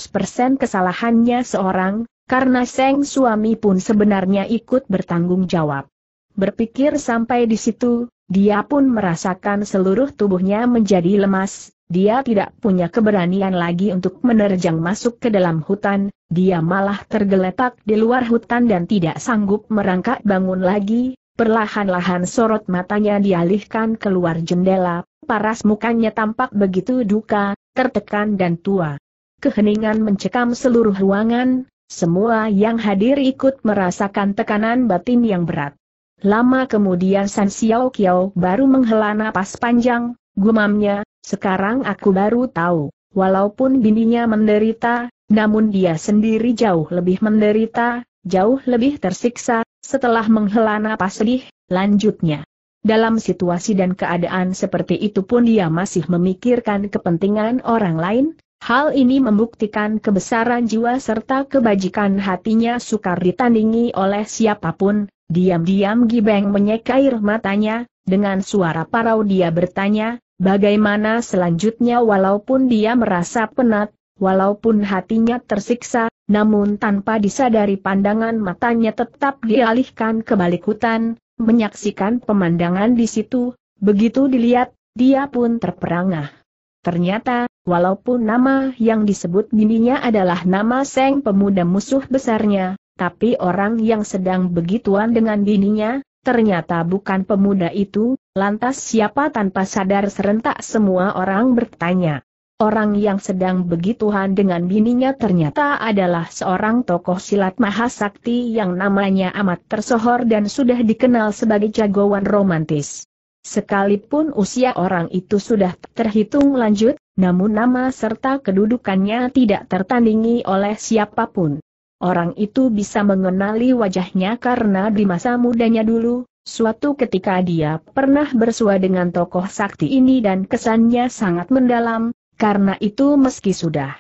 kesalahannya seorang, karena Seng suami pun sebenarnya ikut bertanggung jawab. Berpikir sampai di situ, dia pun merasakan seluruh tubuhnya menjadi lemas, dia tidak punya keberanian lagi untuk menerjang masuk ke dalam hutan, dia malah tergeletak di luar hutan dan tidak sanggup merangkak bangun lagi, perlahan-lahan sorot matanya dialihkan keluar jendela, paras mukanya tampak begitu duka, tertekan dan tua. Keheningan mencekam seluruh ruangan, semua yang hadir ikut merasakan tekanan batin yang berat. Lama kemudian San Xiao Kiao baru menghela napas panjang, gumamnya, sekarang aku baru tahu, walaupun bininya menderita, namun dia sendiri jauh lebih menderita, jauh lebih tersiksa, setelah menghela napas sedih, lanjutnya. Dalam situasi dan keadaan seperti itu pun dia masih memikirkan kepentingan orang lain, hal ini membuktikan kebesaran jiwa serta kebajikan hatinya sukar ditandingi oleh siapapun, diam-diam Gibeng menyeka air matanya, dengan suara parau dia bertanya, bagaimana selanjutnya walaupun dia merasa penat, walaupun hatinya tersiksa, namun tanpa disadari pandangan matanya tetap dialihkan ke balik hutan, menyaksikan pemandangan di situ, begitu dilihat, dia pun terperangah. Ternyata, walaupun nama yang disebut bininya adalah nama Seng pemuda musuh besarnya, tapi orang yang sedang begituan dengan bininya, ternyata bukan pemuda itu, lantas siapa tanpa sadar serentak semua orang bertanya. Orang yang sedang begituhan dengan bininya ternyata adalah seorang tokoh silat mahasakti yang namanya amat tersohor dan sudah dikenal sebagai jagoan romantis. Sekalipun usia orang itu sudah terhitung lanjut, namun nama serta kedudukannya tidak tertandingi oleh siapapun. Orang itu bisa mengenali wajahnya karena di masa mudanya dulu, Suatu ketika dia pernah bersua dengan tokoh sakti ini dan kesannya sangat mendalam, karena itu meski sudah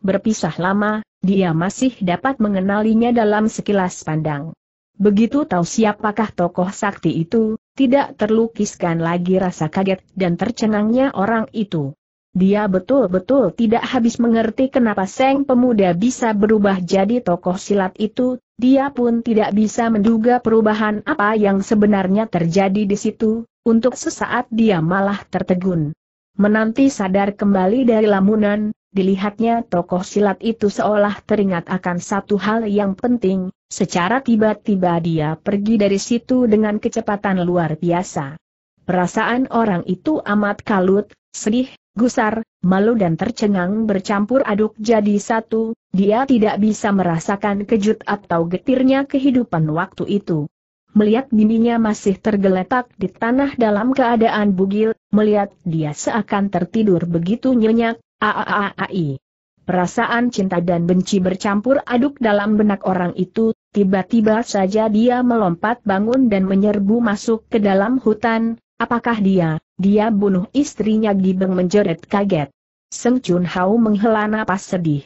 berpisah lama, dia masih dapat mengenalinya dalam sekilas pandang. Begitu tahu siapakah tokoh sakti itu, tidak terlukiskan lagi rasa kaget dan tercengangnya orang itu. Dia betul-betul tidak habis mengerti kenapa Seng Pemuda bisa berubah jadi tokoh silat itu, dia pun tidak bisa menduga perubahan apa yang sebenarnya terjadi di situ, untuk sesaat dia malah tertegun. Menanti sadar kembali dari lamunan, dilihatnya tokoh silat itu seolah teringat akan satu hal yang penting, secara tiba-tiba dia pergi dari situ dengan kecepatan luar biasa. Perasaan orang itu amat kalut, sedih, gusar, malu dan tercengang bercampur aduk jadi satu, dia tidak bisa merasakan kejut atau getirnya kehidupan waktu itu melihat bininya masih tergeletak di tanah dalam keadaan bugil, melihat dia seakan tertidur begitu nyenyak, aaaai. Perasaan cinta dan benci bercampur aduk dalam benak orang itu, tiba-tiba saja dia melompat bangun dan menyerbu masuk ke dalam hutan, apakah dia, dia bunuh istrinya Gibeng menjerit kaget. Seng Chun Hao menghela napas sedih.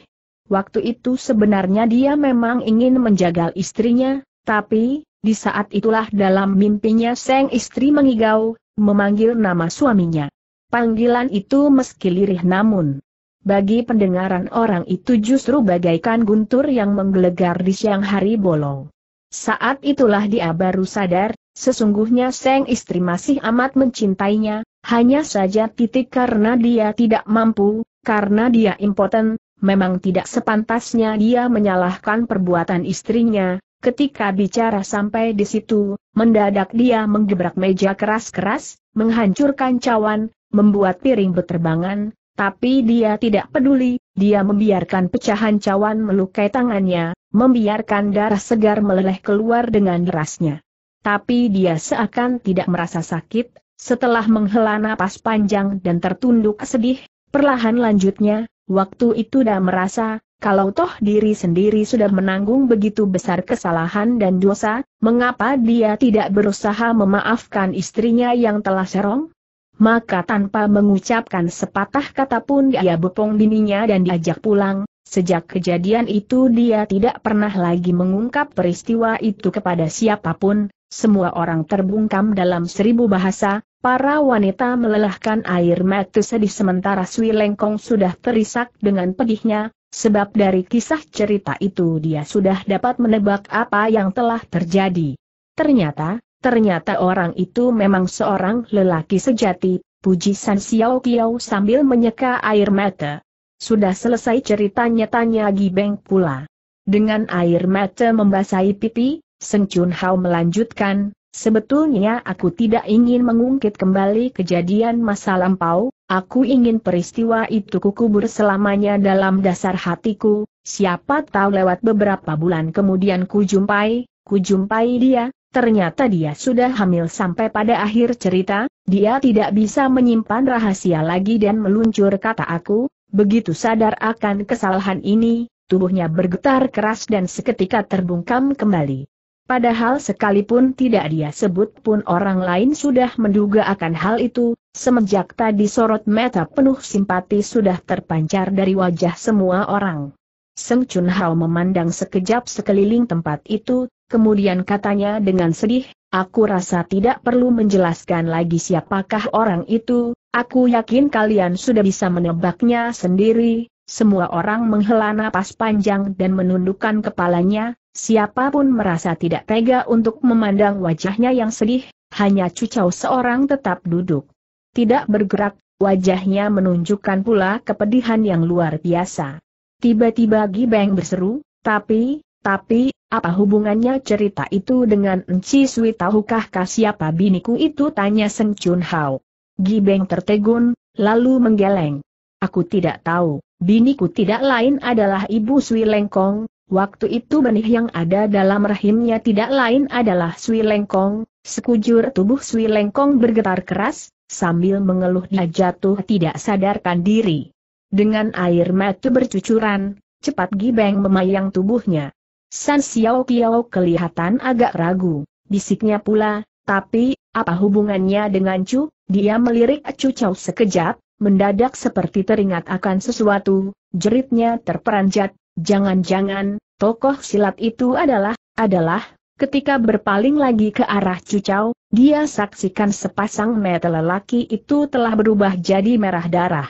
Waktu itu sebenarnya dia memang ingin menjagal istrinya, tapi, di saat itulah dalam mimpinya sang istri mengigau, memanggil nama suaminya. Panggilan itu meski lirih namun. Bagi pendengaran orang itu justru bagaikan guntur yang menggelegar di siang hari bolong. Saat itulah dia baru sadar, sesungguhnya sang istri masih amat mencintainya, hanya saja titik karena dia tidak mampu, karena dia impoten, memang tidak sepantasnya dia menyalahkan perbuatan istrinya, Ketika bicara sampai di situ, mendadak dia menggebrak meja keras-keras, menghancurkan cawan, membuat piring berterbangan, tapi dia tidak peduli, dia membiarkan pecahan cawan melukai tangannya, membiarkan darah segar meleleh keluar dengan derasnya. Tapi dia seakan tidak merasa sakit, setelah menghela napas panjang dan tertunduk sedih, perlahan lanjutnya, waktu itu dah merasa, kalau toh diri sendiri sudah menanggung begitu besar kesalahan dan dosa, mengapa dia tidak berusaha memaafkan istrinya yang telah serong? Maka tanpa mengucapkan sepatah kata pun dia bepong bininya dan diajak pulang, sejak kejadian itu dia tidak pernah lagi mengungkap peristiwa itu kepada siapapun, semua orang terbungkam dalam seribu bahasa, Para wanita melelahkan air mata sedih sementara Sui Lengkong sudah terisak dengan pedihnya, Sebab dari kisah cerita itu dia sudah dapat menebak apa yang telah terjadi. Ternyata, ternyata orang itu memang seorang lelaki sejati, puji San Xiao Kiao sambil menyeka air mata. Sudah selesai ceritanya tanya Gibeng pula. Dengan air mata membasahi pipi, Seng Chun Hao melanjutkan, Sebetulnya aku tidak ingin mengungkit kembali kejadian masa lampau, aku ingin peristiwa itu kukubur selamanya dalam dasar hatiku, siapa tahu lewat beberapa bulan kemudian kujumpai, kujumpai dia, ternyata dia sudah hamil sampai pada akhir cerita, dia tidak bisa menyimpan rahasia lagi dan meluncur kata aku, begitu sadar akan kesalahan ini, tubuhnya bergetar keras dan seketika terbungkam kembali. Padahal sekalipun tidak dia sebut pun orang lain sudah menduga akan hal itu, semenjak tadi sorot mata penuh simpati sudah terpancar dari wajah semua orang. Seng Chun Hao memandang sekejap sekeliling tempat itu, kemudian katanya dengan sedih, aku rasa tidak perlu menjelaskan lagi siapakah orang itu, aku yakin kalian sudah bisa menebaknya sendiri, semua orang menghela napas panjang dan menundukkan kepalanya, Siapapun merasa tidak tega untuk memandang wajahnya yang sedih, hanya Cucau seorang tetap duduk. Tidak bergerak, wajahnya menunjukkan pula kepedihan yang luar biasa. Tiba-tiba Gibeng berseru, tapi, tapi, apa hubungannya cerita itu dengan Enci Sui tahukah kah siapa biniku itu tanya Seng Chun Hao. Gibeng tertegun, lalu menggeleng. Aku tidak tahu, biniku tidak lain adalah ibu Sui Lengkong, Waktu itu benih yang ada dalam rahimnya tidak lain adalah Sui Lengkong, sekujur tubuh Sui Lengkong bergetar keras, sambil mengeluh dia jatuh tidak sadarkan diri. Dengan air mata bercucuran, cepat Gibeng memayang tubuhnya. San Xiao Kiao kelihatan agak ragu, bisiknya pula, tapi, apa hubungannya dengan Chu? Dia melirik Chu Chao sekejap, mendadak seperti teringat akan sesuatu, jeritnya terperanjat, Jangan-jangan, tokoh silat itu adalah, adalah, ketika berpaling lagi ke arah Cucau, dia saksikan sepasang mata lelaki itu telah berubah jadi merah darah.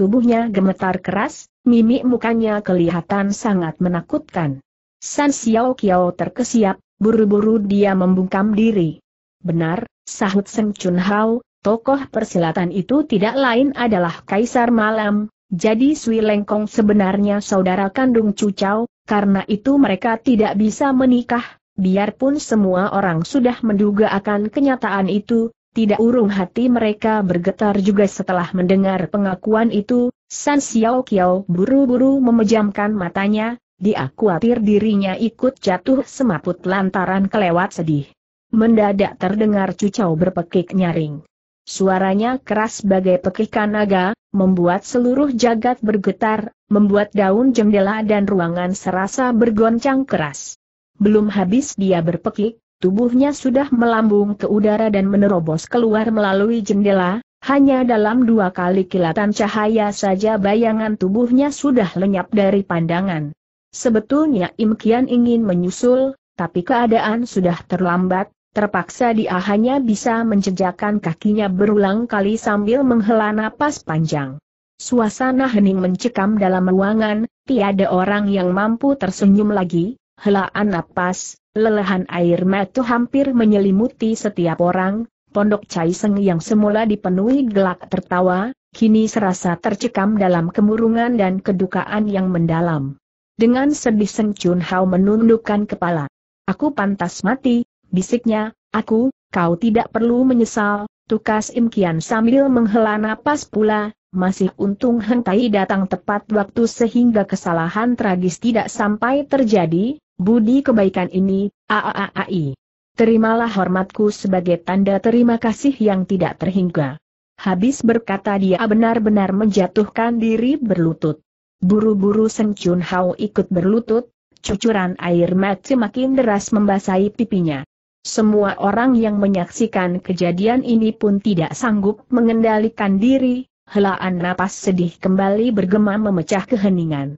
Tubuhnya gemetar keras, mimik mukanya kelihatan sangat menakutkan. San Xiao Kiao terkesiap, buru-buru dia membungkam diri. Benar, sahut Seng Chun Hao, tokoh persilatan itu tidak lain adalah Kaisar Malam, jadi Sui Lengkong sebenarnya saudara kandung Cucau, karena itu mereka tidak bisa menikah, biarpun semua orang sudah menduga akan kenyataan itu, tidak urung hati mereka bergetar juga setelah mendengar pengakuan itu, San Xiao Kiao buru-buru memejamkan matanya, dia khawatir dirinya ikut jatuh semaput lantaran kelewat sedih. Mendadak terdengar Cucau berpekik nyaring. Suaranya keras bagai pekikan naga, membuat seluruh jagat bergetar, membuat daun jendela dan ruangan serasa bergoncang keras. Belum habis dia berpekik, tubuhnya sudah melambung ke udara dan menerobos keluar melalui jendela, hanya dalam dua kali kilatan cahaya saja bayangan tubuhnya sudah lenyap dari pandangan. Sebetulnya Imkian ingin menyusul, tapi keadaan sudah terlambat, Terpaksa dia hanya bisa menjejakkan kakinya berulang kali sambil menghela napas panjang. Suasana hening mencekam dalam ruangan, tiada orang yang mampu tersenyum lagi, helaan napas, lelehan air mata hampir menyelimuti setiap orang, pondok Caiseng yang semula dipenuhi gelak tertawa, kini serasa tercekam dalam kemurungan dan kedukaan yang mendalam. Dengan sedih Seng Chun Hao menundukkan kepala. Aku pantas mati, bisiknya, aku, kau tidak perlu menyesal, tukas imkian sambil menghela napas pula, masih untung hentai datang tepat waktu sehingga kesalahan tragis tidak sampai terjadi, budi kebaikan ini, aaai. Terimalah hormatku sebagai tanda terima kasih yang tidak terhingga. Habis berkata dia benar-benar menjatuhkan diri berlutut. Buru-buru Seng Chun Hao ikut berlutut, cucuran air mati makin deras membasahi pipinya. Semua orang yang menyaksikan kejadian ini pun tidak sanggup mengendalikan diri, helaan napas sedih kembali bergema memecah keheningan.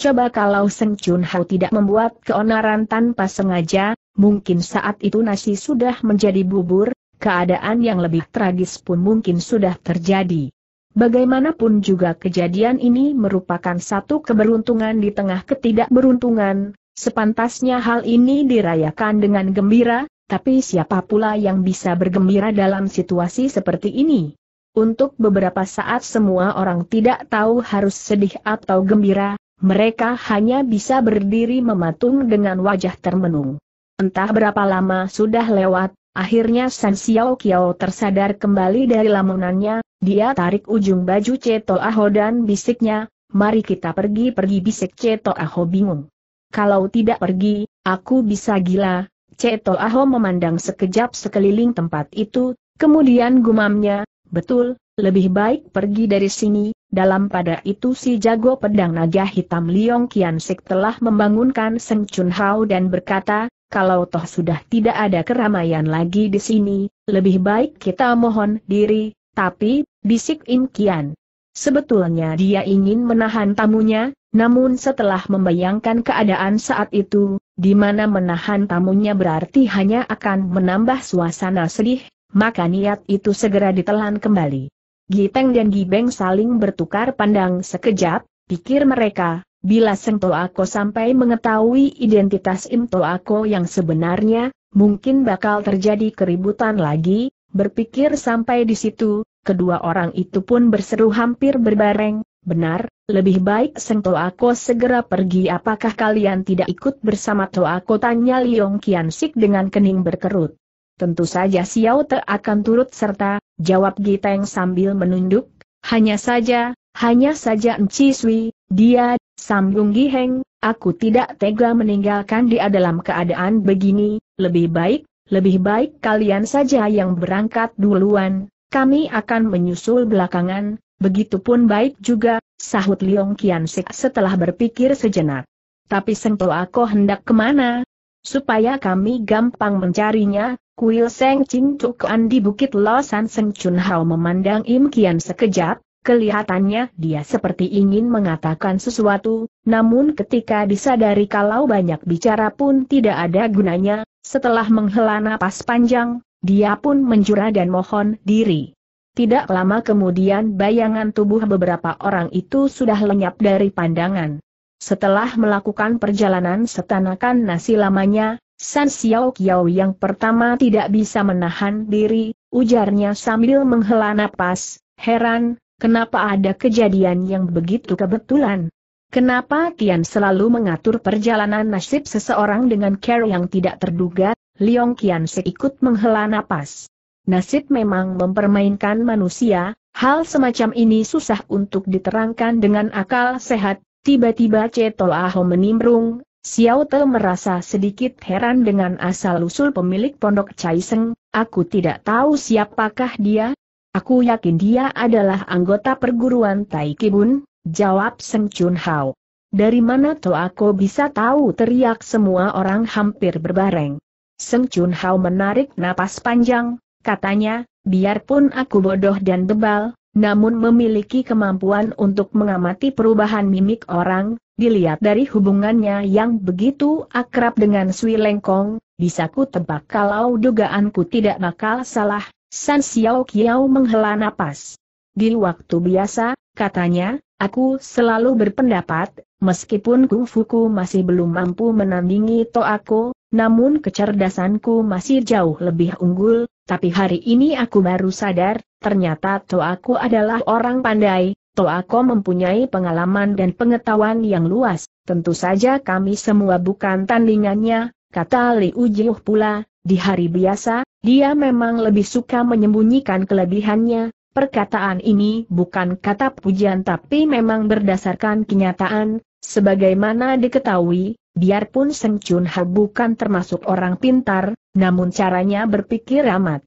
Coba kalau Seng Chun Hao tidak membuat keonaran tanpa sengaja, mungkin saat itu nasi sudah menjadi bubur, keadaan yang lebih tragis pun mungkin sudah terjadi. Bagaimanapun juga kejadian ini merupakan satu keberuntungan di tengah ketidakberuntungan, sepantasnya hal ini dirayakan dengan gembira, tapi siapa pula yang bisa bergembira dalam situasi seperti ini? Untuk beberapa saat semua orang tidak tahu harus sedih atau gembira, mereka hanya bisa berdiri mematung dengan wajah termenung. Entah berapa lama sudah lewat, akhirnya San Xiao Kiao tersadar kembali dari lamunannya, dia tarik ujung baju Ceto Aho dan bisiknya, mari kita pergi-pergi bisik Ceto Aho bingung. Kalau tidak pergi, aku bisa gila, Ceto Aho memandang sekejap sekeliling tempat itu, kemudian gumamnya, betul, lebih baik pergi dari sini, dalam pada itu si jago pedang naga hitam Liong Kian Sik telah membangunkan Seng Chun Hao dan berkata, kalau toh sudah tidak ada keramaian lagi di sini, lebih baik kita mohon diri, tapi, bisik Im Kian. Sebetulnya dia ingin menahan tamunya, namun setelah membayangkan keadaan saat itu, di mana menahan tamunya berarti hanya akan menambah suasana sedih, maka niat itu segera ditelan kembali. Giteng dan Gibeng saling bertukar pandang sekejap, pikir mereka, bila Sengto Ako sampai mengetahui identitas Imto Ako yang sebenarnya, mungkin bakal terjadi keributan lagi, berpikir sampai di situ, kedua orang itu pun berseru hampir berbareng, Benar, lebih baik Seng Toako segera pergi apakah kalian tidak ikut bersama Toako tanya Liong Kian Sik dengan kening berkerut. Tentu saja Xiao Te akan turut serta, jawab Giteng sambil menunduk, hanya saja, hanya saja Enci Sui, dia, sambung Giheng, aku tidak tega meninggalkan dia dalam keadaan begini, lebih baik, lebih baik kalian saja yang berangkat duluan, kami akan menyusul belakangan, Begitupun baik juga, sahut Liong Kian setelah berpikir sejenak. Tapi sentuh aku hendak kemana? Supaya kami gampang mencarinya, Kuil Seng Ching Cukuan di Bukit Losan Seng Chun Hao memandang Im Kian sekejap, kelihatannya dia seperti ingin mengatakan sesuatu, namun ketika disadari kalau banyak bicara pun tidak ada gunanya, setelah menghela napas panjang, dia pun menjura dan mohon diri. Tidak lama kemudian bayangan tubuh beberapa orang itu sudah lenyap dari pandangan. Setelah melakukan perjalanan setanakan nasi lamanya, San Xiao Kiao yang pertama tidak bisa menahan diri, ujarnya sambil menghela napas, heran, kenapa ada kejadian yang begitu kebetulan? Kenapa Tian selalu mengatur perjalanan nasib seseorang dengan care yang tidak terduga? Liong Tian seikut menghela napas. Nasib memang mempermainkan manusia, hal semacam ini susah untuk diterangkan dengan akal sehat, tiba-tiba Ceto Aho menimbrung, Xiao Te merasa sedikit heran dengan asal-usul pemilik pondok Chai Seng. aku tidak tahu siapakah dia, aku yakin dia adalah anggota perguruan Tai Kibun. jawab Seng Chun Hao. Dari mana toh aku bisa tahu teriak semua orang hampir berbareng. Seng Chun Hao menarik napas panjang, katanya, biarpun aku bodoh dan tebal, namun memiliki kemampuan untuk mengamati perubahan mimik orang, dilihat dari hubungannya yang begitu akrab dengan Sui Lengkong, bisa ku tebak kalau dugaanku tidak bakal salah, San Xiao Kiao menghela napas. Di waktu biasa, katanya, aku selalu berpendapat, meskipun kungfuku masih belum mampu menandingi toaku, namun kecerdasanku masih jauh lebih unggul, tapi hari ini aku baru sadar, ternyata aku adalah orang pandai, Toako mempunyai pengalaman dan pengetahuan yang luas, tentu saja kami semua bukan tandingannya, kata Li Ujiuh pula, di hari biasa, dia memang lebih suka menyembunyikan kelebihannya, perkataan ini bukan kata pujian tapi memang berdasarkan kenyataan, sebagaimana diketahui, Biarpun Seng Chun bukan termasuk orang pintar, namun caranya berpikir amat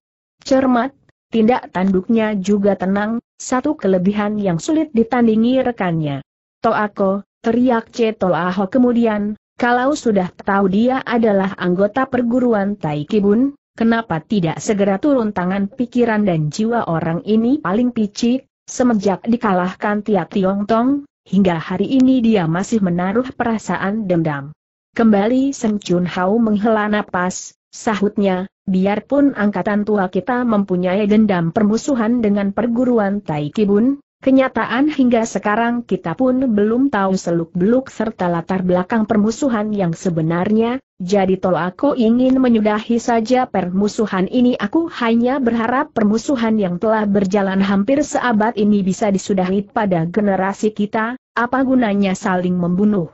cermat, tindak tanduknya juga tenang, satu kelebihan yang sulit ditandingi rekannya. Toako, teriak Toaho kemudian, kalau sudah tahu dia adalah anggota perguruan Taikibun, kenapa tidak segera turun tangan pikiran dan jiwa orang ini paling picik, semenjak dikalahkan Tia Tiong Tong, Hingga hari ini dia masih menaruh perasaan dendam. Kembali Seng Chun Hao menghela napas, sahutnya, biarpun angkatan tua kita mempunyai dendam permusuhan dengan perguruan Tai Kibun, Kenyataan hingga sekarang kita pun belum tahu seluk-beluk serta latar belakang permusuhan yang sebenarnya, jadi tol aku ingin menyudahi saja permusuhan ini aku hanya berharap permusuhan yang telah berjalan hampir seabad ini bisa disudahi pada generasi kita, apa gunanya saling membunuh.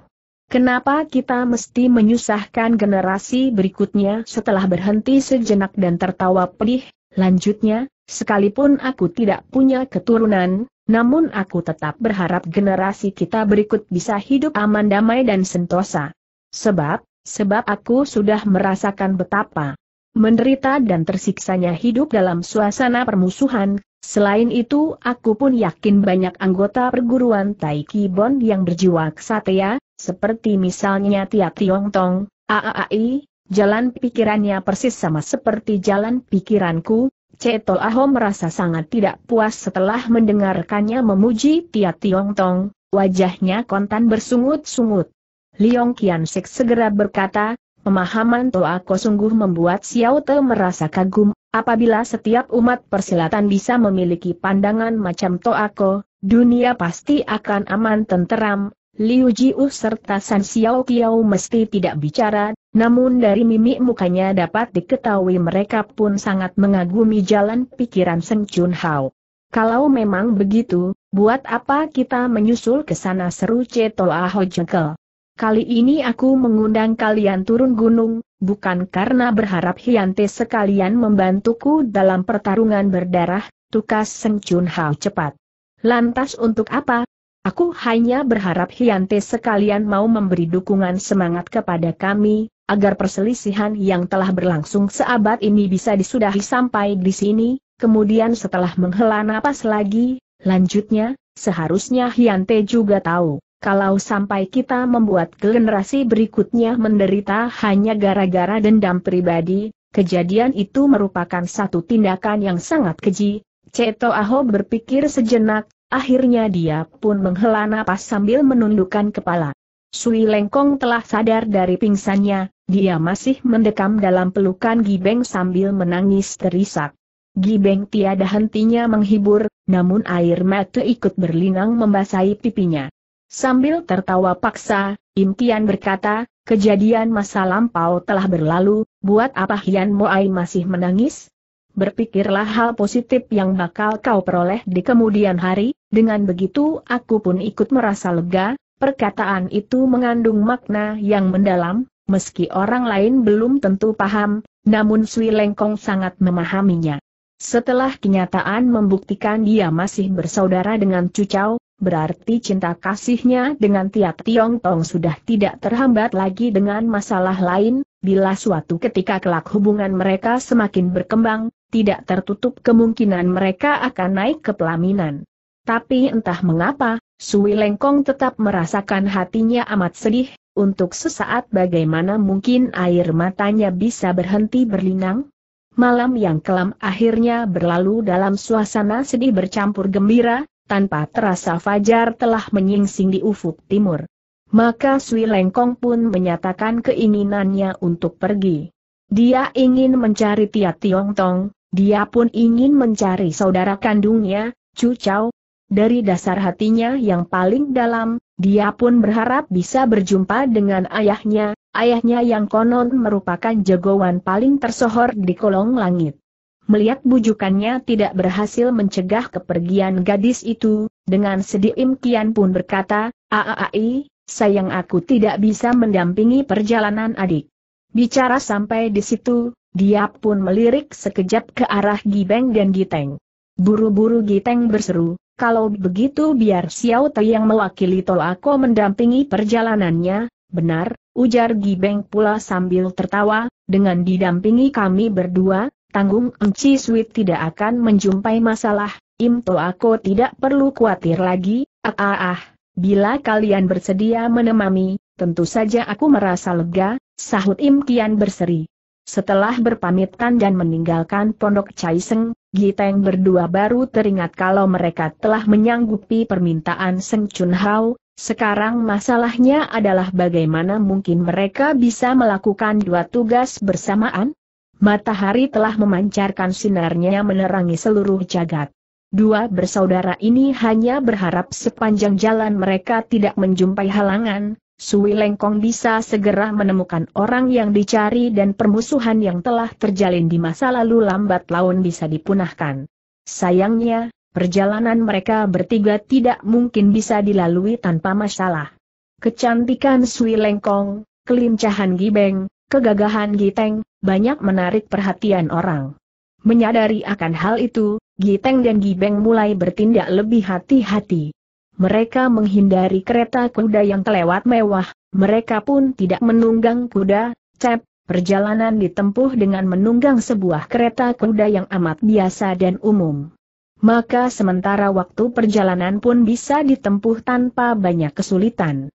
Kenapa kita mesti menyusahkan generasi berikutnya setelah berhenti sejenak dan tertawa pedih, lanjutnya, sekalipun aku tidak punya keturunan, namun aku tetap berharap generasi kita berikut bisa hidup aman damai dan sentosa. Sebab, sebab aku sudah merasakan betapa menderita dan tersiksanya hidup dalam suasana permusuhan, selain itu aku pun yakin banyak anggota perguruan Taikibon yang berjiwa kesatria, seperti misalnya Tia Tiong Tong, AAI, jalan pikirannya persis sama seperti jalan pikiranku, Ceto Aho merasa sangat tidak puas setelah mendengarkannya memuji Tia Tiong Tong, wajahnya kontan bersungut-sungut. Liong Kian Sek segera berkata, pemahaman Ko sungguh membuat Xiao Te merasa kagum, apabila setiap umat persilatan bisa memiliki pandangan macam Toa Ko, dunia pasti akan aman tenteram, Liu Jiu serta San Xiao Kiao mesti tidak bicara namun dari mimik mukanya dapat diketahui mereka pun sangat mengagumi jalan pikiran Seng Chun Hao. Kalau memang begitu, buat apa kita menyusul ke sana seru Ceto Aho jengkel. Kali ini aku mengundang kalian turun gunung, bukan karena berharap Hyante sekalian membantuku dalam pertarungan berdarah, tukas Seng Chun Hao cepat. Lantas untuk apa? Aku hanya berharap Hyante sekalian mau memberi dukungan semangat kepada kami, agar perselisihan yang telah berlangsung seabad ini bisa disudahi sampai di sini, kemudian setelah menghela napas lagi, lanjutnya, seharusnya Hyante juga tahu, kalau sampai kita membuat generasi berikutnya menderita hanya gara-gara dendam pribadi, kejadian itu merupakan satu tindakan yang sangat keji, Ceto Aho berpikir sejenak, akhirnya dia pun menghela napas sambil menundukkan kepala. Sui Lengkong telah sadar dari pingsannya, dia masih mendekam dalam pelukan Gibeng sambil menangis terisak. Gibeng tiada hentinya menghibur, namun air mata ikut berlinang membasahi pipinya. Sambil tertawa paksa, Intian berkata, kejadian masa lampau telah berlalu, buat apa Hian Moai masih menangis? Berpikirlah hal positif yang bakal kau peroleh di kemudian hari, dengan begitu aku pun ikut merasa lega, Perkataan itu mengandung makna yang mendalam, meski orang lain belum tentu paham, namun Sui Lengkong sangat memahaminya. Setelah kenyataan membuktikan dia masih bersaudara dengan Cucau, berarti cinta kasihnya dengan Tiat Tiong Tong sudah tidak terhambat lagi dengan masalah lain, bila suatu ketika kelak hubungan mereka semakin berkembang, tidak tertutup kemungkinan mereka akan naik ke pelaminan. Tapi entah mengapa, Sui Lengkong tetap merasakan hatinya amat sedih, untuk sesaat bagaimana mungkin air matanya bisa berhenti berlinang? Malam yang kelam akhirnya berlalu dalam suasana sedih bercampur gembira, tanpa terasa fajar telah menyingsing di ufuk timur. Maka Sui Lengkong pun menyatakan keinginannya untuk pergi. Dia ingin mencari Tia Tiong Tong, dia pun ingin mencari saudara kandungnya, Chu Chao, dari dasar hatinya yang paling dalam, dia pun berharap bisa berjumpa dengan ayahnya, ayahnya yang konon merupakan jagoan paling tersohor di kolong langit. Melihat bujukannya tidak berhasil mencegah kepergian gadis itu, dengan sedih Im pun berkata, Aaai, sayang aku tidak bisa mendampingi perjalanan adik. Bicara sampai di situ, dia pun melirik sekejap ke arah Gibeng dan Giteng. Buru-buru Giteng berseru, kalau begitu biar Xiao Tai yang mewakili Tolako mendampingi perjalanannya, benar, ujar Gibeng pula sambil tertawa, dengan didampingi kami berdua, tanggung Enci Sui tidak akan menjumpai masalah, Im Tolako tidak perlu khawatir lagi, ah ah ah, bila kalian bersedia menemami, tentu saja aku merasa lega, sahut Im Kian berseri. Setelah berpamitan dan meninggalkan pondok Caiseng, Giteng berdua baru teringat kalau mereka telah menyanggupi permintaan Seng Chun Hao, sekarang masalahnya adalah bagaimana mungkin mereka bisa melakukan dua tugas bersamaan? Matahari telah memancarkan sinarnya menerangi seluruh jagat. Dua bersaudara ini hanya berharap sepanjang jalan mereka tidak menjumpai halangan, Sui Lengkong bisa segera menemukan orang yang dicari dan permusuhan yang telah terjalin di masa lalu lambat laun bisa dipunahkan. Sayangnya, perjalanan mereka bertiga tidak mungkin bisa dilalui tanpa masalah. Kecantikan Sui Lengkong, kelincahan Gibeng, kegagahan Giteng, banyak menarik perhatian orang. Menyadari akan hal itu, Giteng dan Gibeng mulai bertindak lebih hati-hati mereka menghindari kereta kuda yang kelewat mewah, mereka pun tidak menunggang kuda, cep, perjalanan ditempuh dengan menunggang sebuah kereta kuda yang amat biasa dan umum. Maka sementara waktu perjalanan pun bisa ditempuh tanpa banyak kesulitan.